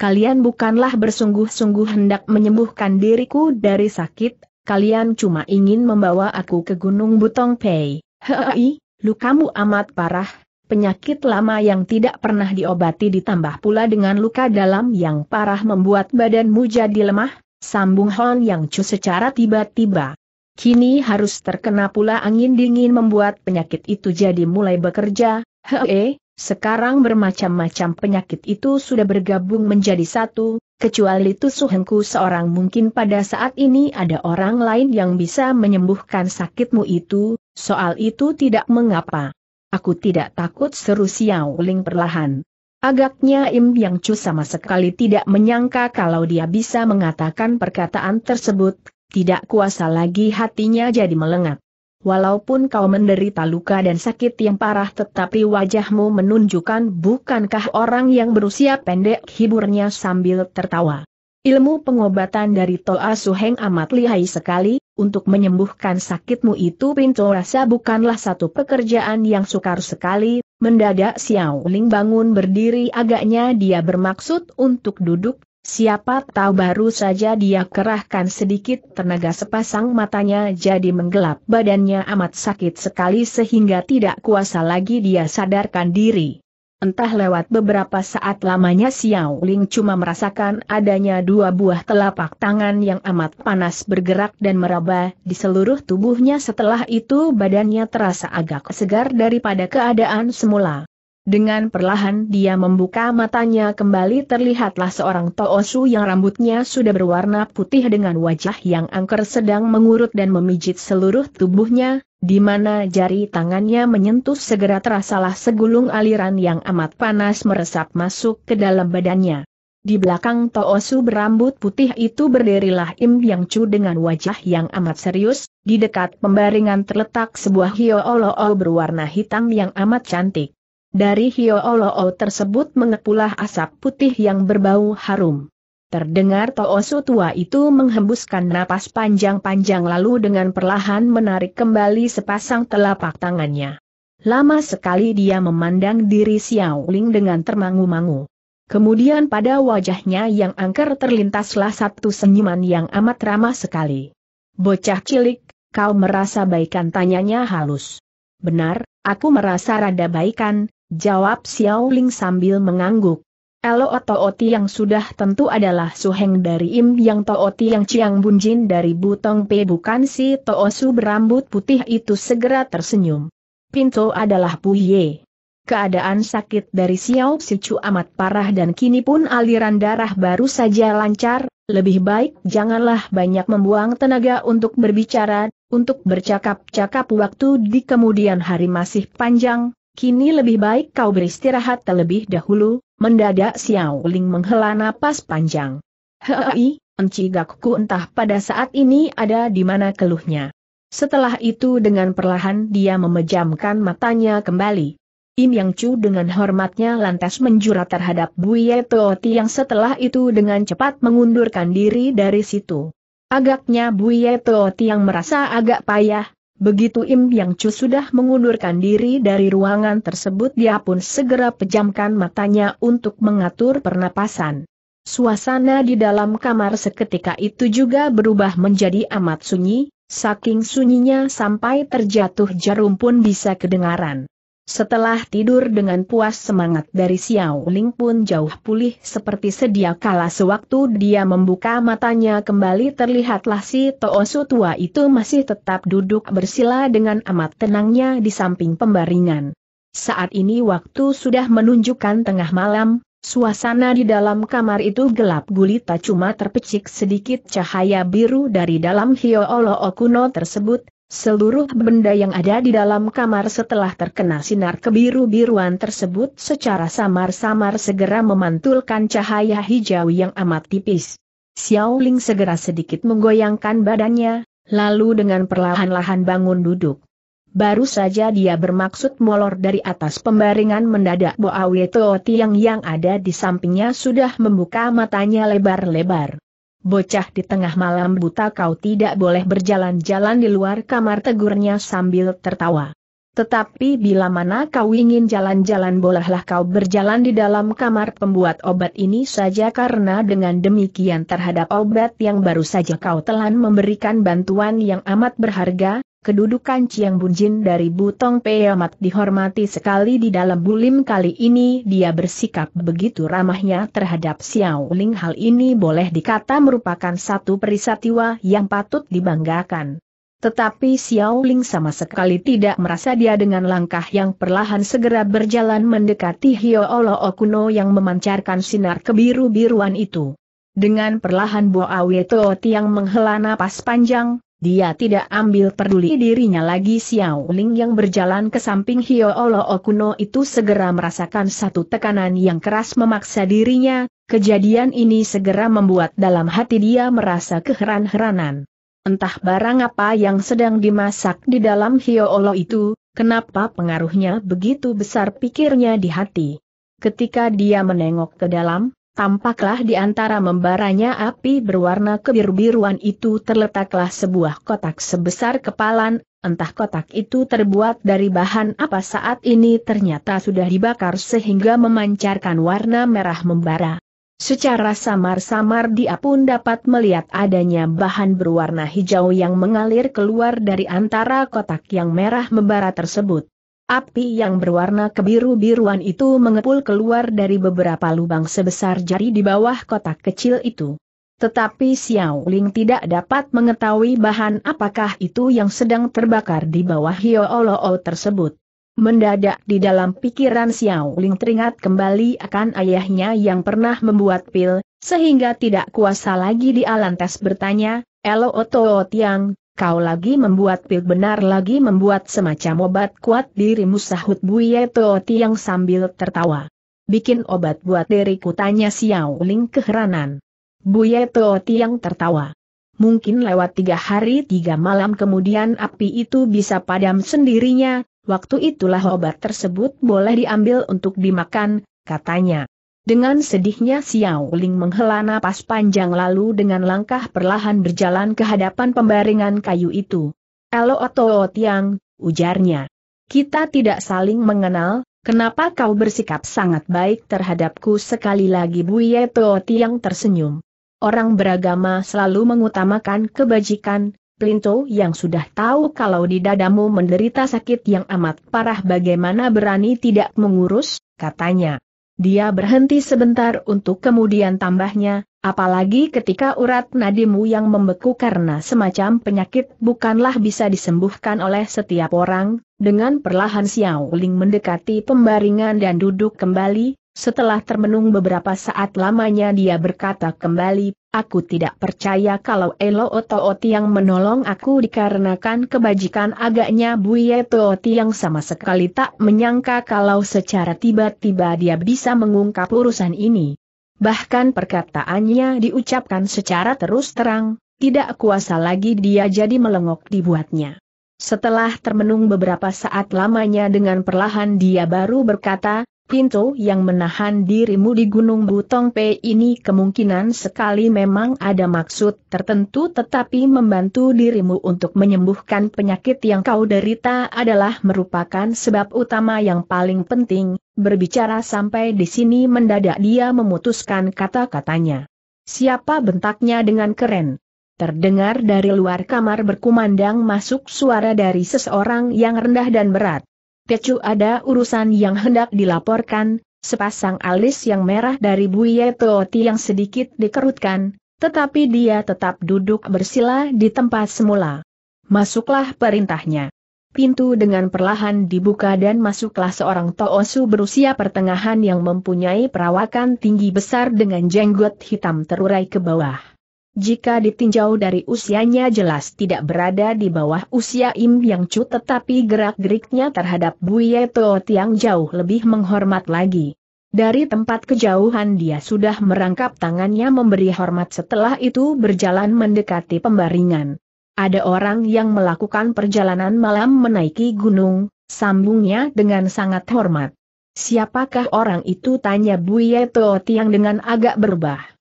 kalian bukanlah bersungguh-sungguh hendak menyembuhkan diriku dari sakit, kalian cuma ingin membawa aku ke Gunung Butong Pei. Hei, lukamu amat parah, penyakit lama yang tidak pernah diobati ditambah pula dengan luka dalam yang parah membuat badanmu jadi lemah, sambung Hon Yang Chu secara tiba-tiba. Kini harus terkena pula angin dingin membuat penyakit itu jadi mulai bekerja, hei, sekarang bermacam-macam penyakit itu sudah bergabung menjadi satu, kecuali tusuh Hengku seorang mungkin pada saat ini ada orang lain yang bisa menyembuhkan sakitmu itu, soal itu tidak mengapa. Aku tidak takut seru Xiao Ling perlahan. Agaknya Im Yang Chu sama sekali tidak menyangka kalau dia bisa mengatakan perkataan tersebut, tidak kuasa lagi hatinya jadi melengat. Walaupun kau menderita luka dan sakit yang parah tetapi wajahmu menunjukkan bukankah orang yang berusia pendek hiburnya sambil tertawa. Ilmu pengobatan dari Toa Suheng amat lihai sekali, untuk menyembuhkan sakitmu itu pintu rasa bukanlah satu pekerjaan yang sukar sekali, mendadak Xiao Ling bangun berdiri agaknya dia bermaksud untuk duduk, Siapa tahu baru saja dia kerahkan sedikit tenaga sepasang matanya jadi menggelap. Badannya amat sakit sekali sehingga tidak kuasa lagi dia sadarkan diri. Entah lewat beberapa saat lamanya Xiao Ling cuma merasakan adanya dua buah telapak tangan yang amat panas bergerak dan meraba di seluruh tubuhnya setelah itu badannya terasa agak segar daripada keadaan semula. Dengan perlahan dia membuka matanya kembali terlihatlah seorang Toosu yang rambutnya sudah berwarna putih dengan wajah yang angker sedang mengurut dan memijit seluruh tubuhnya, di mana jari tangannya menyentuh segera terasalah segulung aliran yang amat panas meresap masuk ke dalam badannya. Di belakang Toosu berambut putih itu berdirilah Im Yang Chu dengan wajah yang amat serius, di dekat pembaringan terletak sebuah hiooloo berwarna hitam yang amat cantik. Dari hio Hiooloo tersebut mengepulah asap putih yang berbau harum. Terdengar Toosu tua itu menghembuskan napas panjang-panjang lalu dengan perlahan menarik kembali sepasang telapak tangannya. Lama sekali dia memandang diri Xiao Ling dengan termangu-mangu. Kemudian pada wajahnya yang angker terlintaslah satu senyuman yang amat ramah sekali. Bocah cilik, kau merasa baikan tanyanya halus. Benar, aku merasa rada baikan, Jawab Xiao Ling sambil mengangguk. Elo Tooti yang sudah tentu adalah Suheng dari Im Yang Tooti yang ciang Bunjin dari Butong P bukan si Toosu berambut putih itu segera tersenyum. Pinto adalah Ye. Keadaan sakit dari Xiao Sichu amat parah dan kini pun aliran darah baru saja lancar, lebih baik janganlah banyak membuang tenaga untuk berbicara, untuk bercakap-cakap waktu di kemudian hari masih panjang, Kini lebih baik kau beristirahat terlebih dahulu, mendadak Xiao Ling menghela napas panjang. Hei, enci gakku entah pada saat ini ada di mana keluhnya. Setelah itu dengan perlahan dia memejamkan matanya kembali. Im Yang Chu dengan hormatnya lantas menjura terhadap Buye Tooti yang setelah itu dengan cepat mengundurkan diri dari situ. Agaknya Buye Tooti yang merasa agak payah, Begitu Im Yang Chu sudah mengundurkan diri dari ruangan tersebut dia pun segera pejamkan matanya untuk mengatur pernapasan. Suasana di dalam kamar seketika itu juga berubah menjadi amat sunyi, saking sunyinya sampai terjatuh jarum pun bisa kedengaran. Setelah tidur dengan puas semangat dari Xiao Ling pun jauh pulih seperti sedia kala sewaktu dia membuka matanya kembali terlihatlah si Toosu tua itu masih tetap duduk bersila dengan amat tenangnya di samping pembaringan. Saat ini waktu sudah menunjukkan tengah malam, Suasana di dalam kamar itu gelap gulita cuma terpecik sedikit cahaya biru dari dalam Olo Okuno tersebut, Seluruh benda yang ada di dalam kamar setelah terkena sinar kebiru-biruan tersebut secara samar-samar segera memantulkan cahaya hijau yang amat tipis. Xiao Ling segera sedikit menggoyangkan badannya, lalu dengan perlahan-lahan bangun duduk. Baru saja dia bermaksud molor dari atas pembaringan mendadak Boawe Tooti yang yang ada di sampingnya sudah membuka matanya lebar-lebar bocah di tengah malam buta kau tidak boleh berjalan-jalan di luar kamar tegurnya sambil tertawa. Tetapi bila mana kau ingin jalan-jalan bolehlah kau berjalan di dalam kamar pembuat obat ini saja karena dengan demikian terhadap obat yang baru saja kau telan memberikan bantuan yang amat berharga, kedudukan Chiang Bunjin dari Butong Pei dihormati sekali di dalam bulim kali ini dia bersikap begitu ramahnya terhadap Xiao Ling hal ini boleh dikata merupakan satu perisatiwa yang patut dibanggakan. Tetapi Xiao Ling sama sekali tidak merasa dia dengan langkah yang perlahan segera berjalan mendekati Hio Olo Okuno yang memancarkan sinar kebiru-biruan itu. Dengan perlahan Awe Weto Tiang menghela napas panjang, dia tidak ambil peduli dirinya lagi Xiao Ling yang berjalan ke samping Hio Olo Okuno itu segera merasakan satu tekanan yang keras memaksa dirinya, kejadian ini segera membuat dalam hati dia merasa keheran-heranan. Entah barang apa yang sedang dimasak di dalam Hio Olo itu, kenapa pengaruhnya begitu besar pikirnya di hati. Ketika dia menengok ke dalam, Tampaklah di antara membaranya api berwarna kebiru-biruan itu terletaklah sebuah kotak sebesar kepalan, entah kotak itu terbuat dari bahan apa saat ini ternyata sudah dibakar sehingga memancarkan warna merah membara. Secara samar-samar dia pun dapat melihat adanya bahan berwarna hijau yang mengalir keluar dari antara kotak yang merah membara tersebut. Api yang berwarna kebiru-biruan itu mengepul keluar dari beberapa lubang sebesar jari di bawah kotak kecil itu. Tetapi Xiao Ling tidak dapat mengetahui bahan apakah itu yang sedang terbakar di bawah hio olo -O tersebut. Mendadak di dalam pikiran Xiao Ling teringat kembali akan ayahnya yang pernah membuat pil, sehingga tidak kuasa lagi di Alantes bertanya, Elo Oto Tiang, kau lagi membuat pil benar lagi membuat semacam obat kuat dirimu sahut Buye Tooti yang sambil tertawa. Bikin obat buat diriku tanya Xiao Ling keheranan. Buye Tooti yang tertawa. Mungkin lewat tiga hari tiga malam kemudian api itu bisa padam sendirinya, waktu itulah obat tersebut boleh diambil untuk dimakan, katanya. Dengan sedihnya Xiao Ling menghela napas panjang lalu dengan langkah perlahan berjalan ke hadapan pembaringan kayu itu. Elo atau Tiang, ujarnya. Kita tidak saling mengenal, kenapa kau bersikap sangat baik terhadapku sekali lagi Buye Toh Tiang tersenyum. Orang beragama selalu mengutamakan kebajikan, Plinto yang sudah tahu kalau di dadamu menderita sakit yang amat parah bagaimana berani tidak mengurus, katanya. Dia berhenti sebentar untuk kemudian tambahnya, apalagi ketika urat nadimu yang membeku karena semacam penyakit bukanlah bisa disembuhkan oleh setiap orang, dengan perlahan Xiao Ling mendekati pembaringan dan duduk kembali, setelah termenung beberapa saat lamanya dia berkata kembali, aku tidak percaya kalau Elo Otooti yang menolong aku dikarenakan kebajikan agaknya Buye Tooti yang sama sekali tak menyangka kalau secara tiba-tiba dia bisa mengungkap urusan ini. Bahkan perkataannya diucapkan secara terus terang, tidak kuasa lagi dia jadi melengok dibuatnya. Setelah termenung beberapa saat lamanya dengan perlahan dia baru berkata, Pintu yang menahan dirimu di Gunung Butong P ini kemungkinan sekali memang ada maksud tertentu tetapi membantu dirimu untuk menyembuhkan penyakit yang kau derita adalah merupakan sebab utama yang paling penting, berbicara sampai di sini mendadak dia memutuskan kata-katanya. Siapa bentaknya dengan keren? Terdengar dari luar kamar berkumandang masuk suara dari seseorang yang rendah dan berat. Kecu ada urusan yang hendak dilaporkan, sepasang alis yang merah dari Buye Tooti yang sedikit dikerutkan, tetapi dia tetap duduk bersila di tempat semula. Masuklah perintahnya. Pintu dengan perlahan dibuka dan masuklah seorang Toosu berusia pertengahan yang mempunyai perawakan tinggi besar dengan jenggot hitam terurai ke bawah. Jika ditinjau dari usianya jelas tidak berada di bawah usia Im Yang Chu tetapi gerak-geriknya terhadap Buye Teo Tiang jauh lebih menghormat lagi. Dari tempat kejauhan dia sudah merangkap tangannya memberi hormat setelah itu berjalan mendekati pembaringan. Ada orang yang melakukan perjalanan malam menaiki gunung, sambungnya dengan sangat hormat. Siapakah orang itu tanya Buye Teo Tiang dengan agak berubah.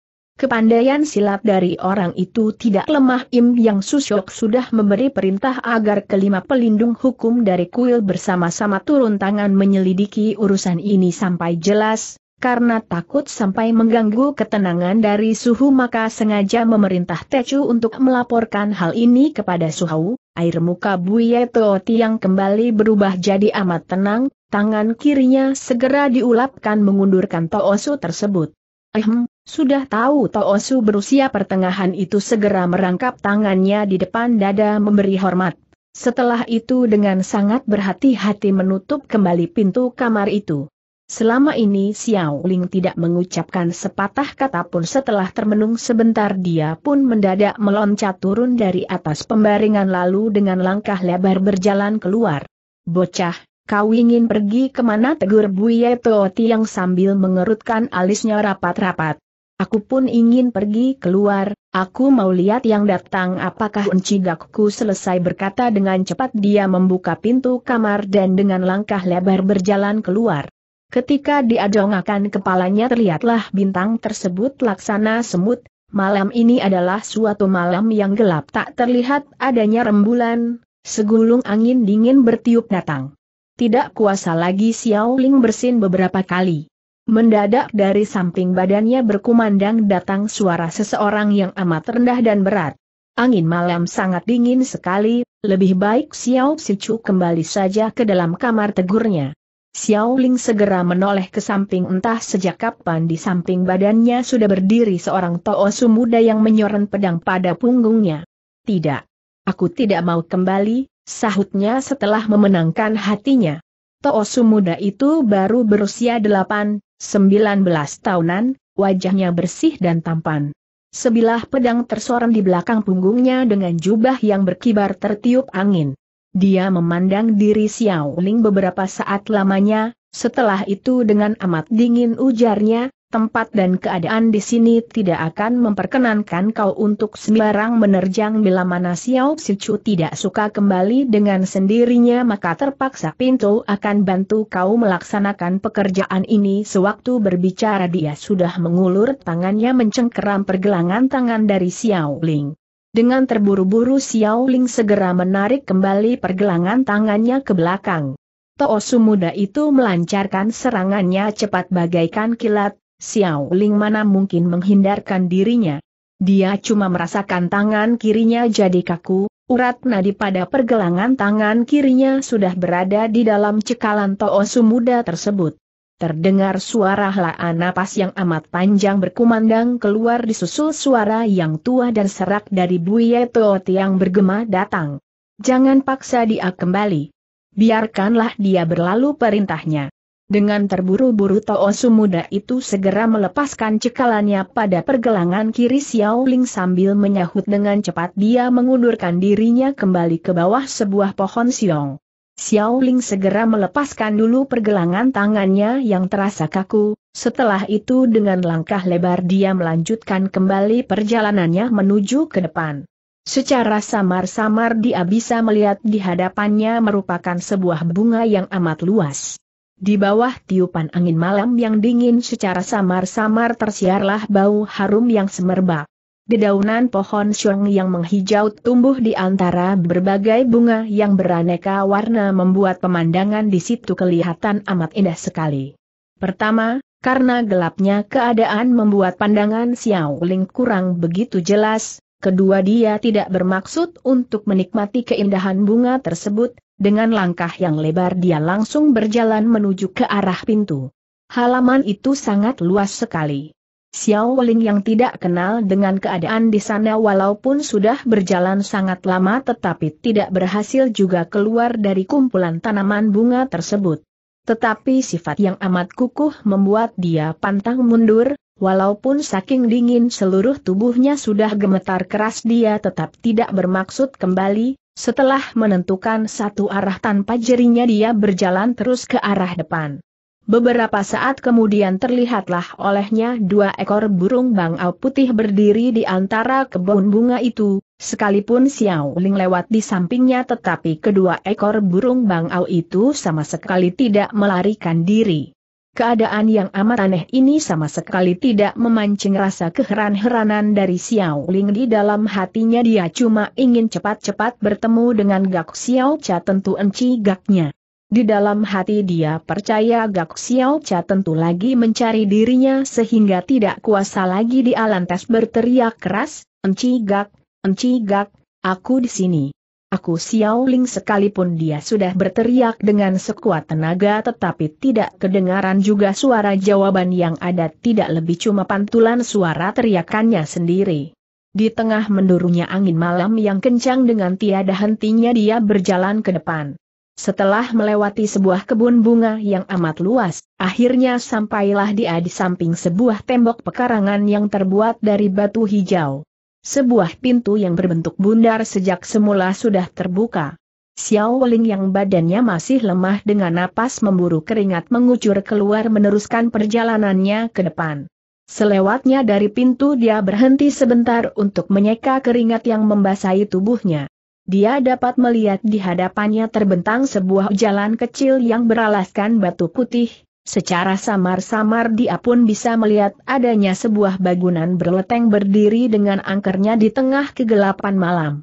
Kepandaian silat dari orang itu tidak lemah Im Yang Susyok sudah memberi perintah agar kelima pelindung hukum dari kuil bersama-sama turun tangan menyelidiki urusan ini sampai jelas, karena takut sampai mengganggu ketenangan dari Suhu maka sengaja memerintah Tecu untuk melaporkan hal ini kepada Suhu. Air muka Buye Tooti yang kembali berubah jadi amat tenang, tangan kirinya segera diulapkan mengundurkan Toosu tersebut. Ehem, sudah tahu Toosu berusia pertengahan itu segera merangkap tangannya di depan dada memberi hormat. Setelah itu dengan sangat berhati-hati menutup kembali pintu kamar itu. Selama ini Xiao Ling tidak mengucapkan sepatah kata pun setelah termenung sebentar dia pun mendadak meloncat turun dari atas pembaringan lalu dengan langkah lebar berjalan keluar. Bocah, kau ingin pergi kemana tegur Buye Toti yang sambil mengerutkan alisnya rapat-rapat. Aku pun ingin pergi keluar, aku mau lihat yang datang apakah Encigakku selesai berkata dengan cepat dia membuka pintu kamar dan dengan langkah lebar berjalan keluar. Ketika diadongakan kepalanya terlihatlah bintang tersebut laksana semut, malam ini adalah suatu malam yang gelap tak terlihat adanya rembulan, segulung angin dingin bertiup datang. Tidak kuasa lagi Xiao Ling bersin beberapa kali. Mendadak dari samping badannya berkumandang datang suara seseorang yang amat rendah dan berat. Angin malam sangat dingin sekali, lebih baik Xiao Sichu kembali saja ke dalam kamar tegurnya. Xiao Ling segera menoleh ke samping entah sejak kapan di samping badannya sudah berdiri seorang Toosu muda yang menyoren pedang pada punggungnya. Tidak. Aku tidak mau kembali, sahutnya setelah memenangkan hatinya. Toosu muda itu baru berusia 8, 19 tahunan, wajahnya bersih dan tampan. Sebilah pedang tersorong di belakang punggungnya dengan jubah yang berkibar tertiup angin. Dia memandang diri Xiao Ling beberapa saat lamanya, setelah itu dengan amat dingin ujarnya, tempat dan keadaan di sini tidak akan memperkenankan kau untuk sembarang menerjang bila mana Xiao Sichu tidak suka kembali dengan sendirinya maka terpaksa pintu akan bantu kau melaksanakan pekerjaan ini sewaktu berbicara dia sudah mengulur tangannya mencengkeram pergelangan tangan dari Xiao Ling. Dengan terburu-buru Xiao Ling segera menarik kembali pergelangan tangannya ke belakang. Toosu muda itu melancarkan serangannya cepat bagaikan kilat, Xiao Ling mana mungkin menghindarkan dirinya. Dia cuma merasakan tangan kirinya jadi kaku, urat nadi pada pergelangan tangan kirinya sudah berada di dalam cekalan Toosu muda tersebut. Terdengar suara helaan napas yang amat panjang berkumandang keluar disusul suara yang tua dan serak dari Buye Toot yang bergema datang. Jangan paksa dia kembali. Biarkanlah dia berlalu perintahnya. Dengan terburu-buru Toosu muda itu segera melepaskan cekalannya pada pergelangan kiri Xiao Ling sambil menyahut dengan cepat dia mengundurkan dirinya kembali ke bawah sebuah pohon siong. Xiao Ling segera melepaskan dulu pergelangan tangannya yang terasa kaku, setelah itu dengan langkah lebar dia melanjutkan kembali perjalanannya menuju ke depan. Secara samar-samar dia bisa melihat di hadapannya merupakan sebuah bunga yang amat luas. Di bawah tiupan angin malam yang dingin secara samar-samar tersiarlah bau harum yang semerbak. Dedaunan pohon syong yang menghijau tumbuh di antara berbagai bunga yang beraneka warna membuat pemandangan di situ kelihatan amat indah sekali. Pertama, karena gelapnya keadaan membuat pandangan Xiao Ling kurang begitu jelas, kedua dia tidak bermaksud untuk menikmati keindahan bunga tersebut, dengan langkah yang lebar dia langsung berjalan menuju ke arah pintu. Halaman itu sangat luas sekali. Xiao Weling yang tidak kenal dengan keadaan di sana walaupun sudah berjalan sangat lama tetapi tidak berhasil juga keluar dari kumpulan tanaman bunga tersebut. Tetapi sifat yang amat kukuh membuat dia pantang mundur, Walaupun saking dingin seluruh tubuhnya sudah gemetar keras dia tetap tidak bermaksud kembali, setelah menentukan satu arah tanpa jerinya dia berjalan terus ke arah depan. Beberapa saat kemudian terlihatlah olehnya dua ekor burung bangau putih berdiri di antara kebun bunga itu, sekalipun Xiao Ling lewat di sampingnya tetapi kedua ekor burung bangau itu sama sekali tidak melarikan diri. Keadaan yang amat aneh ini sama sekali tidak memancing rasa keheran-heranan dari Xiao Ling di dalam hatinya dia cuma ingin cepat-cepat bertemu dengan Gak Xiao Cha tentu enci gaknya. Di dalam hati dia percaya Gak Xiao Cha tentu lagi mencari dirinya sehingga tidak kuasa lagi di alantes berteriak keras, enci gak, enci gak, aku di sini. Aku Xiaoling sekalipun dia sudah berteriak dengan sekuat tenaga tetapi tidak kedengaran juga suara jawaban yang ada tidak lebih cuma pantulan suara teriakannya sendiri. Di tengah mendurunya angin malam yang kencang dengan tiada hentinya dia berjalan ke depan. Setelah melewati sebuah kebun bunga yang amat luas, akhirnya sampailah dia di samping sebuah tembok pekarangan yang terbuat dari batu hijau. Sebuah pintu yang berbentuk bundar sejak semula sudah terbuka. Xiao Ling yang badannya masih lemah dengan napas memburu keringat mengucur keluar meneruskan perjalanannya ke depan. Selewatnya dari pintu dia berhenti sebentar untuk menyeka keringat yang membasahi tubuhnya. Dia dapat melihat di hadapannya terbentang sebuah jalan kecil yang beralaskan batu putih, Secara samar-samar dia pun bisa melihat adanya sebuah bangunan berleteng berdiri dengan angkernya di tengah kegelapan malam.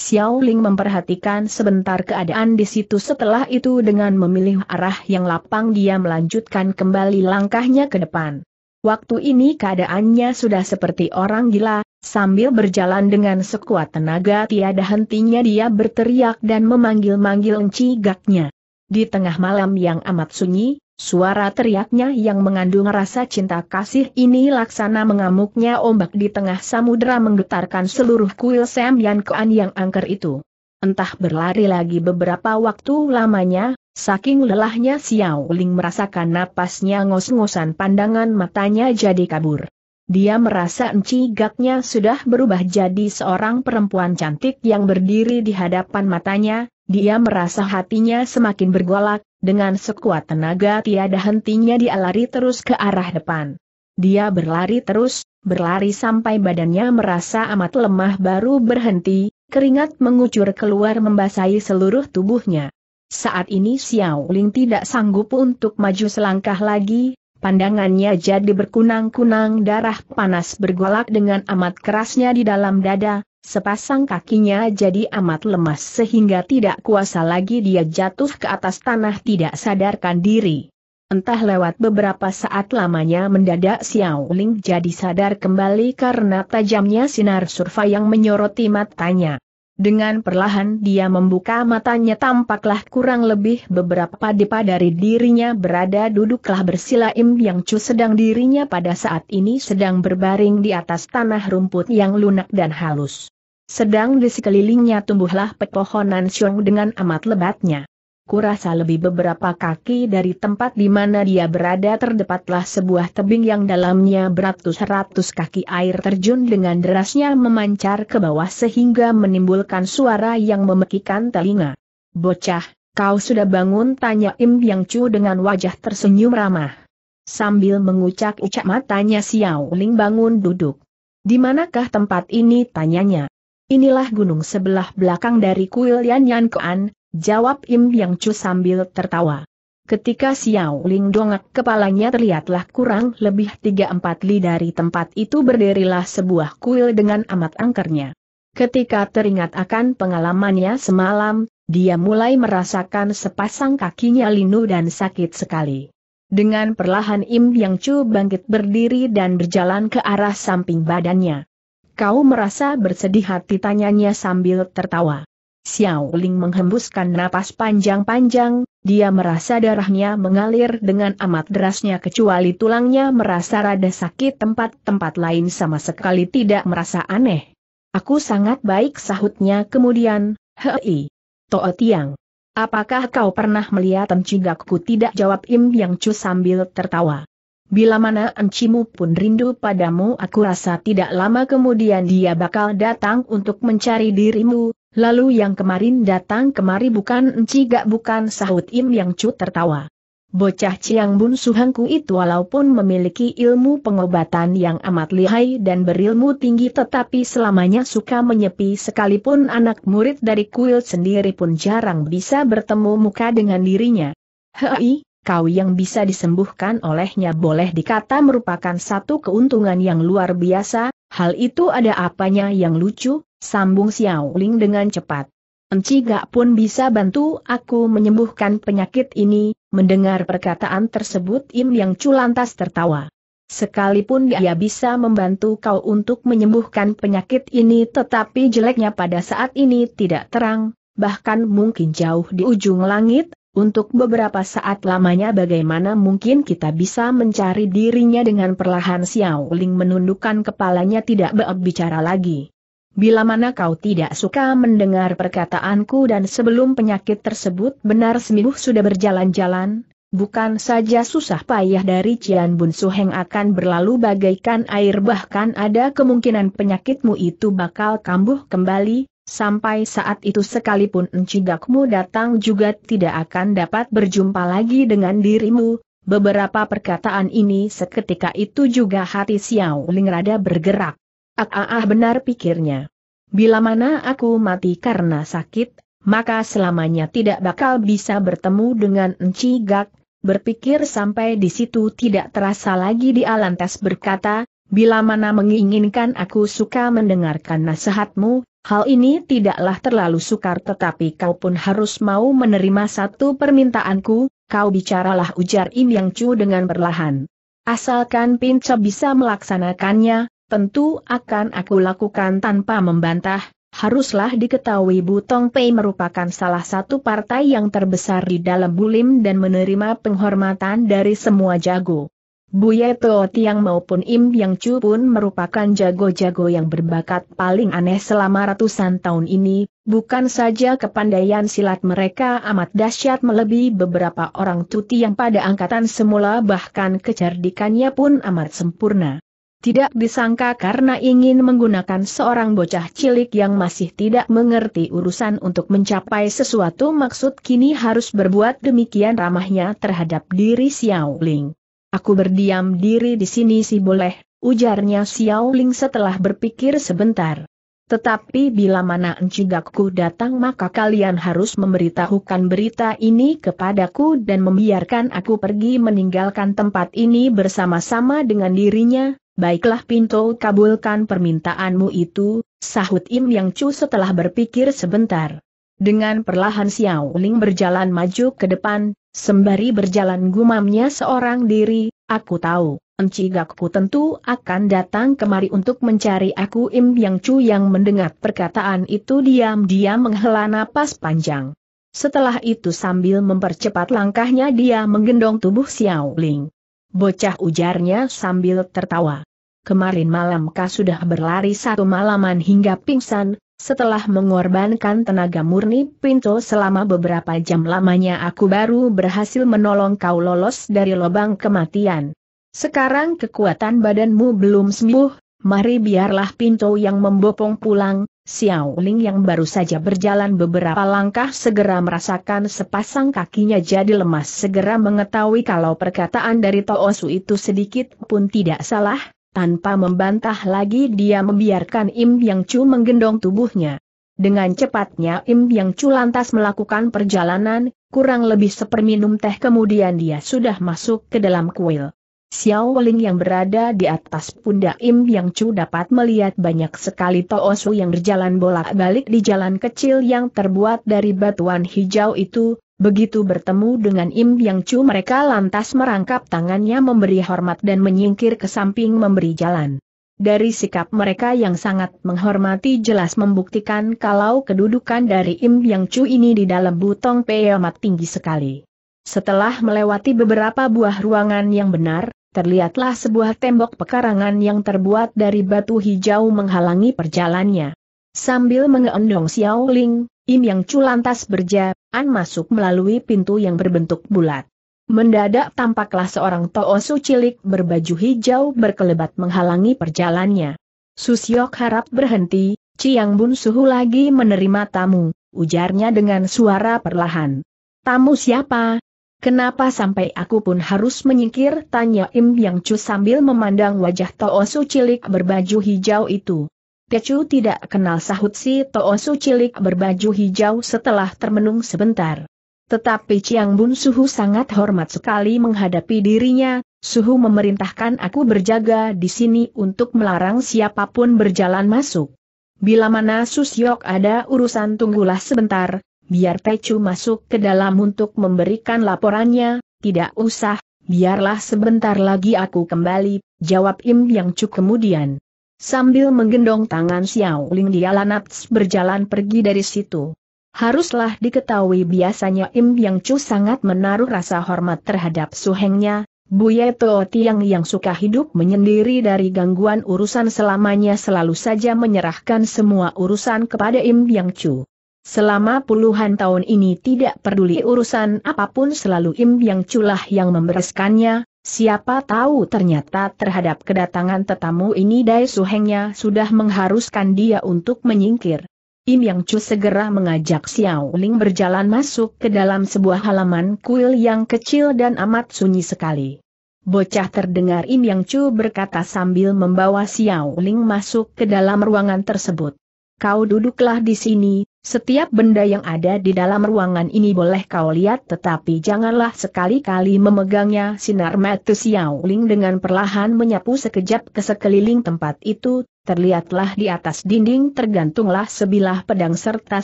Xiao Ling memperhatikan sebentar keadaan di situ setelah itu dengan memilih arah yang lapang dia melanjutkan kembali langkahnya ke depan. Waktu ini keadaannya sudah seperti orang gila, sambil berjalan dengan sekuat tenaga tiada hentinya dia berteriak dan memanggil-manggil Enci Gaknya. Di tengah malam yang amat sunyi, Suara teriaknya yang mengandung rasa cinta kasih ini laksana mengamuknya ombak di tengah samudera menggetarkan seluruh kuil Sam Yan Kuan yang angker itu. Entah berlari lagi beberapa waktu lamanya, saking lelahnya Xiao Ling merasakan napasnya ngos-ngosan pandangan matanya jadi kabur. Dia merasa enci gaknya sudah berubah jadi seorang perempuan cantik yang berdiri di hadapan matanya, dia merasa hatinya semakin bergolak, dengan sekuat tenaga tiada hentinya dia lari terus ke arah depan. Dia berlari terus, berlari sampai badannya merasa amat lemah baru berhenti, keringat mengucur keluar membasahi seluruh tubuhnya. Saat ini Xiao Ling tidak sanggup untuk maju selangkah lagi, pandangannya jadi berkunang-kunang darah panas bergolak dengan amat kerasnya di dalam dada, Sepasang kakinya jadi amat lemas sehingga tidak kuasa lagi dia jatuh ke atas tanah tidak sadarkan diri. Entah lewat beberapa saat lamanya mendadak Xiao Ling jadi sadar kembali karena tajamnya sinar surfa yang menyoroti matanya. Dengan perlahan dia membuka matanya tampaklah kurang lebih beberapa depa dari dirinya berada duduklah bersila Im yang cu sedang dirinya pada saat ini sedang berbaring di atas tanah rumput yang lunak dan halus. Sedang di sekelilingnya tumbuhlah pepohonan siung dengan amat lebatnya kurasa lebih beberapa kaki dari tempat di mana dia berada terdapatlah sebuah tebing yang dalamnya beratus-ratus kaki air terjun dengan derasnya memancar ke bawah sehingga menimbulkan suara yang memekikan telinga. Bocah, kau sudah bangun tanya Im Yang Chu dengan wajah tersenyum ramah. Sambil mengucak-ucak matanya Xiao Ling bangun duduk. Di manakah tempat ini tanyanya? Inilah gunung sebelah belakang dari kuil Yan Yan Kuan, Jawab Im Yang Chu sambil tertawa. Ketika Xiao Ling dongak kepalanya terlihatlah kurang lebih 3-4 li dari tempat itu berdirilah sebuah kuil dengan amat angkernya. Ketika teringat akan pengalamannya semalam, dia mulai merasakan sepasang kakinya linu dan sakit sekali. Dengan perlahan Im Yang Chu bangkit berdiri dan berjalan ke arah samping badannya. Kau merasa bersedih hati tanyanya sambil tertawa. Xiao Ling menghembuskan napas panjang-panjang, dia merasa darahnya mengalir dengan amat derasnya kecuali tulangnya merasa rada sakit tempat-tempat lain sama sekali tidak merasa aneh. Aku sangat baik sahutnya kemudian, hei, Toa Tiang. Apakah kau pernah melihat encigakku tidak jawab Im Yang Chu sambil tertawa. Bila mana encimu pun rindu padamu aku rasa tidak lama kemudian dia bakal datang untuk mencari dirimu, Lalu yang kemarin datang kemari bukan enci gak bukan sahut Im Yang Cu tertawa. Bocah Ciang Bun Suhangku itu walaupun memiliki ilmu pengobatan yang amat lihai dan berilmu tinggi tetapi selamanya suka menyepi sekalipun anak murid dari kuil sendiri pun jarang bisa bertemu muka dengan dirinya. Hei, kau yang bisa disembuhkan olehnya boleh dikata merupakan satu keuntungan yang luar biasa, hal itu ada apanya yang lucu, sambung Xiao Ling dengan cepat. Enci gak pun bisa bantu aku menyembuhkan penyakit ini, mendengar perkataan tersebut Im Yang culantas tertawa. Sekalipun dia bisa membantu kau untuk menyembuhkan penyakit ini tetapi jeleknya pada saat ini tidak terang, bahkan mungkin jauh di ujung langit, untuk beberapa saat lamanya bagaimana mungkin kita bisa mencari dirinya dengan perlahan Xiao Ling menundukkan kepalanya tidak berbicara lagi. Bila mana kau tidak suka mendengar perkataanku dan sebelum penyakit tersebut benar sembuh sudah berjalan-jalan, bukan saja susah payah dari Cian Bun Suheng akan berlalu bagaikan air bahkan ada kemungkinan penyakitmu itu bakal kambuh kembali, sampai saat itu sekalipun encigakmu datang juga tidak akan dapat berjumpa lagi dengan dirimu, Beberapa perkataan ini seketika itu juga hati Xiao Ling rada bergerak. Ah, ah, ah benar pikirnya. Bila mana aku mati karena sakit, maka selamanya tidak bakal bisa bertemu dengan Enci Gak, berpikir sampai di situ tidak terasa lagi di lantas berkata, bila mana menginginkan aku suka mendengarkan nasihatmu, hal ini tidaklah terlalu sukar tetapi kau pun harus mau menerima satu permintaanku, kau bicaralah ujar Im Yang Chu dengan perlahan. Asalkan Pinca bisa melaksanakannya, tentu akan aku lakukan tanpa membantah. Haruslah diketahui Butong Pei merupakan salah satu partai yang terbesar di dalam Bulim dan menerima penghormatan dari semua jago. Buye Teo Tiang maupun Im Yang Chu pun merupakan jago-jago yang berbakat paling aneh selama ratusan tahun ini, bukan saja kepandaian silat mereka amat dahsyat melebihi beberapa orang cuti yang pada angkatan semula bahkan kecerdikannya pun amat sempurna. Tidak disangka karena ingin menggunakan seorang bocah cilik yang masih tidak mengerti urusan untuk mencapai sesuatu maksud kini harus berbuat demikian ramahnya terhadap diri Xiao Ling. Aku berdiam diri di sini si boleh, ujarnya Xiao Ling setelah berpikir sebentar. Tetapi bila mana encigakku datang maka kalian harus memberitahukan berita ini kepadaku dan membiarkan aku pergi meninggalkan tempat ini bersama-sama dengan dirinya, Baiklah Pinto kabulkan permintaanmu itu, sahut Im Yang Chu setelah berpikir sebentar. Dengan perlahan Xiao Ling berjalan maju ke depan, sembari berjalan gumamnya seorang diri, aku tahu, Enci Gakku tentu akan datang kemari untuk mencari aku Im Yang Chu yang mendengar perkataan itu diam-diam menghela napas panjang. Setelah itu sambil mempercepat langkahnya dia menggendong tubuh Xiao Ling. Bocah ujarnya sambil tertawa. Kemarin malam kau sudah berlari satu malaman hingga pingsan, setelah mengorbankan tenaga murni Pinto selama beberapa jam lamanya aku baru berhasil menolong kau lolos dari lubang kematian. Sekarang kekuatan badanmu belum sembuh, mari biarlah Pinto yang membopong pulang, Xiao Ling yang baru saja berjalan beberapa langkah segera merasakan sepasang kakinya jadi lemas segera mengetahui kalau perkataan dari Toosu itu sedikit pun tidak salah, tanpa membantah lagi dia membiarkan Im Yang Chu menggendong tubuhnya. Dengan cepatnya Im Yang Chu lantas melakukan perjalanan, kurang lebih seperminum teh kemudian dia sudah masuk ke dalam kuil. Xiao Ling yang berada di atas pundak Im Yang Chu dapat melihat banyak sekali Toosu yang berjalan bolak-balik di jalan kecil yang terbuat dari batuan hijau itu, begitu bertemu dengan Im Yang Chu mereka lantas merangkap tangannya memberi hormat dan menyingkir ke samping memberi jalan. Dari sikap mereka yang sangat menghormati jelas membuktikan kalau kedudukan dari Im Yang Chu ini di dalam butong peyamat tinggi sekali. Setelah melewati beberapa buah ruangan yang benar, terlihatlah sebuah tembok pekarangan yang terbuat dari batu hijau menghalangi perjalannya. Sambil mengeendong Xiao Ling, Im Yang Chu lantas berjalan masuk melalui pintu yang berbentuk bulat. Mendadak tampaklah seorang Toosu cilik berbaju hijau berkelebat menghalangi perjalannya. Susyok harap berhenti, Ciang Bun Suhu lagi menerima tamu, ujarnya dengan suara perlahan. Tamu siapa, Kenapa sampai aku pun harus menyingkir? Tanya Im Yang Chu sambil memandang wajah Toosu cilik berbaju hijau itu. Pecu tidak kenal sahut si Toosu cilik berbaju hijau setelah termenung sebentar. Tetapi Chiang Bun Suhu sangat hormat sekali menghadapi dirinya, Suhu memerintahkan aku berjaga di sini untuk melarang siapapun berjalan masuk. Bila mana Susyok ada urusan tunggulah sebentar, biar Pecu masuk ke dalam untuk memberikan laporannya, tidak usah, biarlah sebentar lagi aku kembali, jawab Im Yang Cuk kemudian. Sambil menggendong tangan Xiao Ling Dialanats berjalan pergi dari situ. Haruslah diketahui biasanya Im Yang Chu sangat menaruh rasa hormat terhadap suhengnya, Buye Teo Tiang yang suka hidup menyendiri dari gangguan urusan selamanya selalu saja menyerahkan semua urusan kepada Im Yang Chu. Selama puluhan tahun ini tidak peduli urusan apapun selalu Im Yang Culah yang membereskannya, siapa tahu ternyata terhadap kedatangan tetamu ini Dai Suhengnya sudah mengharuskan dia untuk menyingkir. Im Yang Cu segera mengajak Xiao Ling berjalan masuk ke dalam sebuah halaman kuil yang kecil dan amat sunyi sekali. Bocah terdengar Im Yang Cu berkata sambil membawa Xiao Ling masuk ke dalam ruangan tersebut. Kau duduklah di sini, setiap benda yang ada di dalam ruangan ini boleh kau lihat tetapi janganlah sekali-kali memegangnya sinar metu Xiao Ling dengan perlahan menyapu sekejap ke sekeliling tempat itu, terlihatlah di atas dinding tergantunglah sebilah pedang serta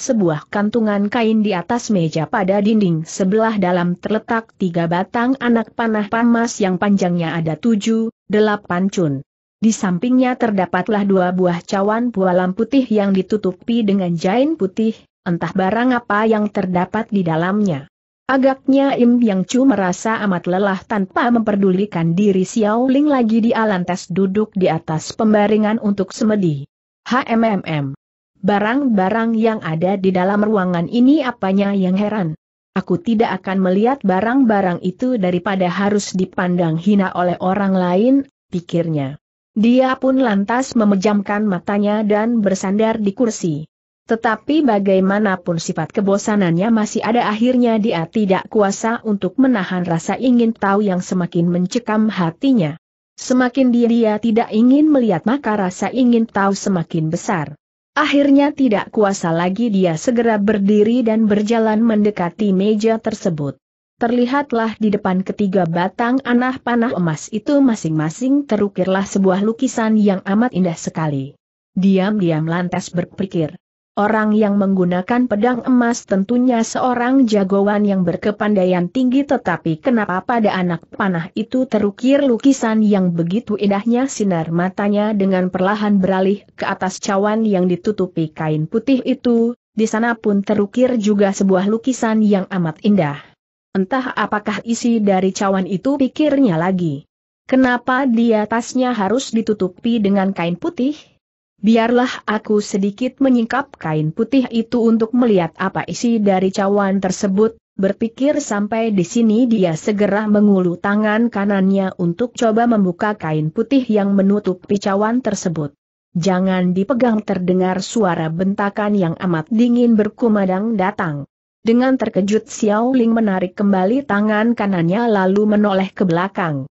sebuah kantungan kain di atas meja pada dinding sebelah dalam terletak tiga batang anak panah pamas yang panjangnya ada tujuh, delapan cun. Di sampingnya terdapatlah dua buah cawan pualam putih yang ditutupi dengan jain putih, entah barang apa yang terdapat di dalamnya. Agaknya Im Yang Chu merasa amat lelah tanpa memperdulikan diri Xiao Ling lagi di alantas duduk di atas pembaringan untuk semedi. HMMM. Barang-barang yang ada di dalam ruangan ini apanya yang heran? Aku tidak akan melihat barang-barang itu daripada harus dipandang hina oleh orang lain, pikirnya. Dia pun lantas memejamkan matanya dan bersandar di kursi. Tetapi bagaimanapun sifat kebosanannya masih ada akhirnya dia tidak kuasa untuk menahan rasa ingin tahu yang semakin mencekam hatinya. Semakin dia, dia tidak ingin melihat maka rasa ingin tahu semakin besar. Akhirnya tidak kuasa lagi dia segera berdiri dan berjalan mendekati meja tersebut. Terlihatlah di depan ketiga batang anak panah emas itu masing-masing terukirlah sebuah lukisan yang amat indah sekali. Diam-diam lantas berpikir. Orang yang menggunakan pedang emas tentunya seorang jagoan yang berkepandaian tinggi tetapi kenapa pada anak panah itu terukir lukisan yang begitu indahnya sinar matanya dengan perlahan beralih ke atas cawan yang ditutupi kain putih itu, di sana pun terukir juga sebuah lukisan yang amat indah. Entah apakah isi dari cawan itu pikirnya lagi. Kenapa di atasnya harus ditutupi dengan kain putih? Biarlah aku sedikit menyingkap kain putih itu untuk melihat apa isi dari cawan tersebut, Berpikir sampai di sini dia segera mengulu tangan kanannya untuk coba membuka kain putih yang menutupi cawan tersebut. Jangan dipegang terdengar suara bentakan yang amat dingin berkumandang datang. Dengan terkejut Xiao Ling menarik kembali tangan kanannya lalu menoleh ke belakang.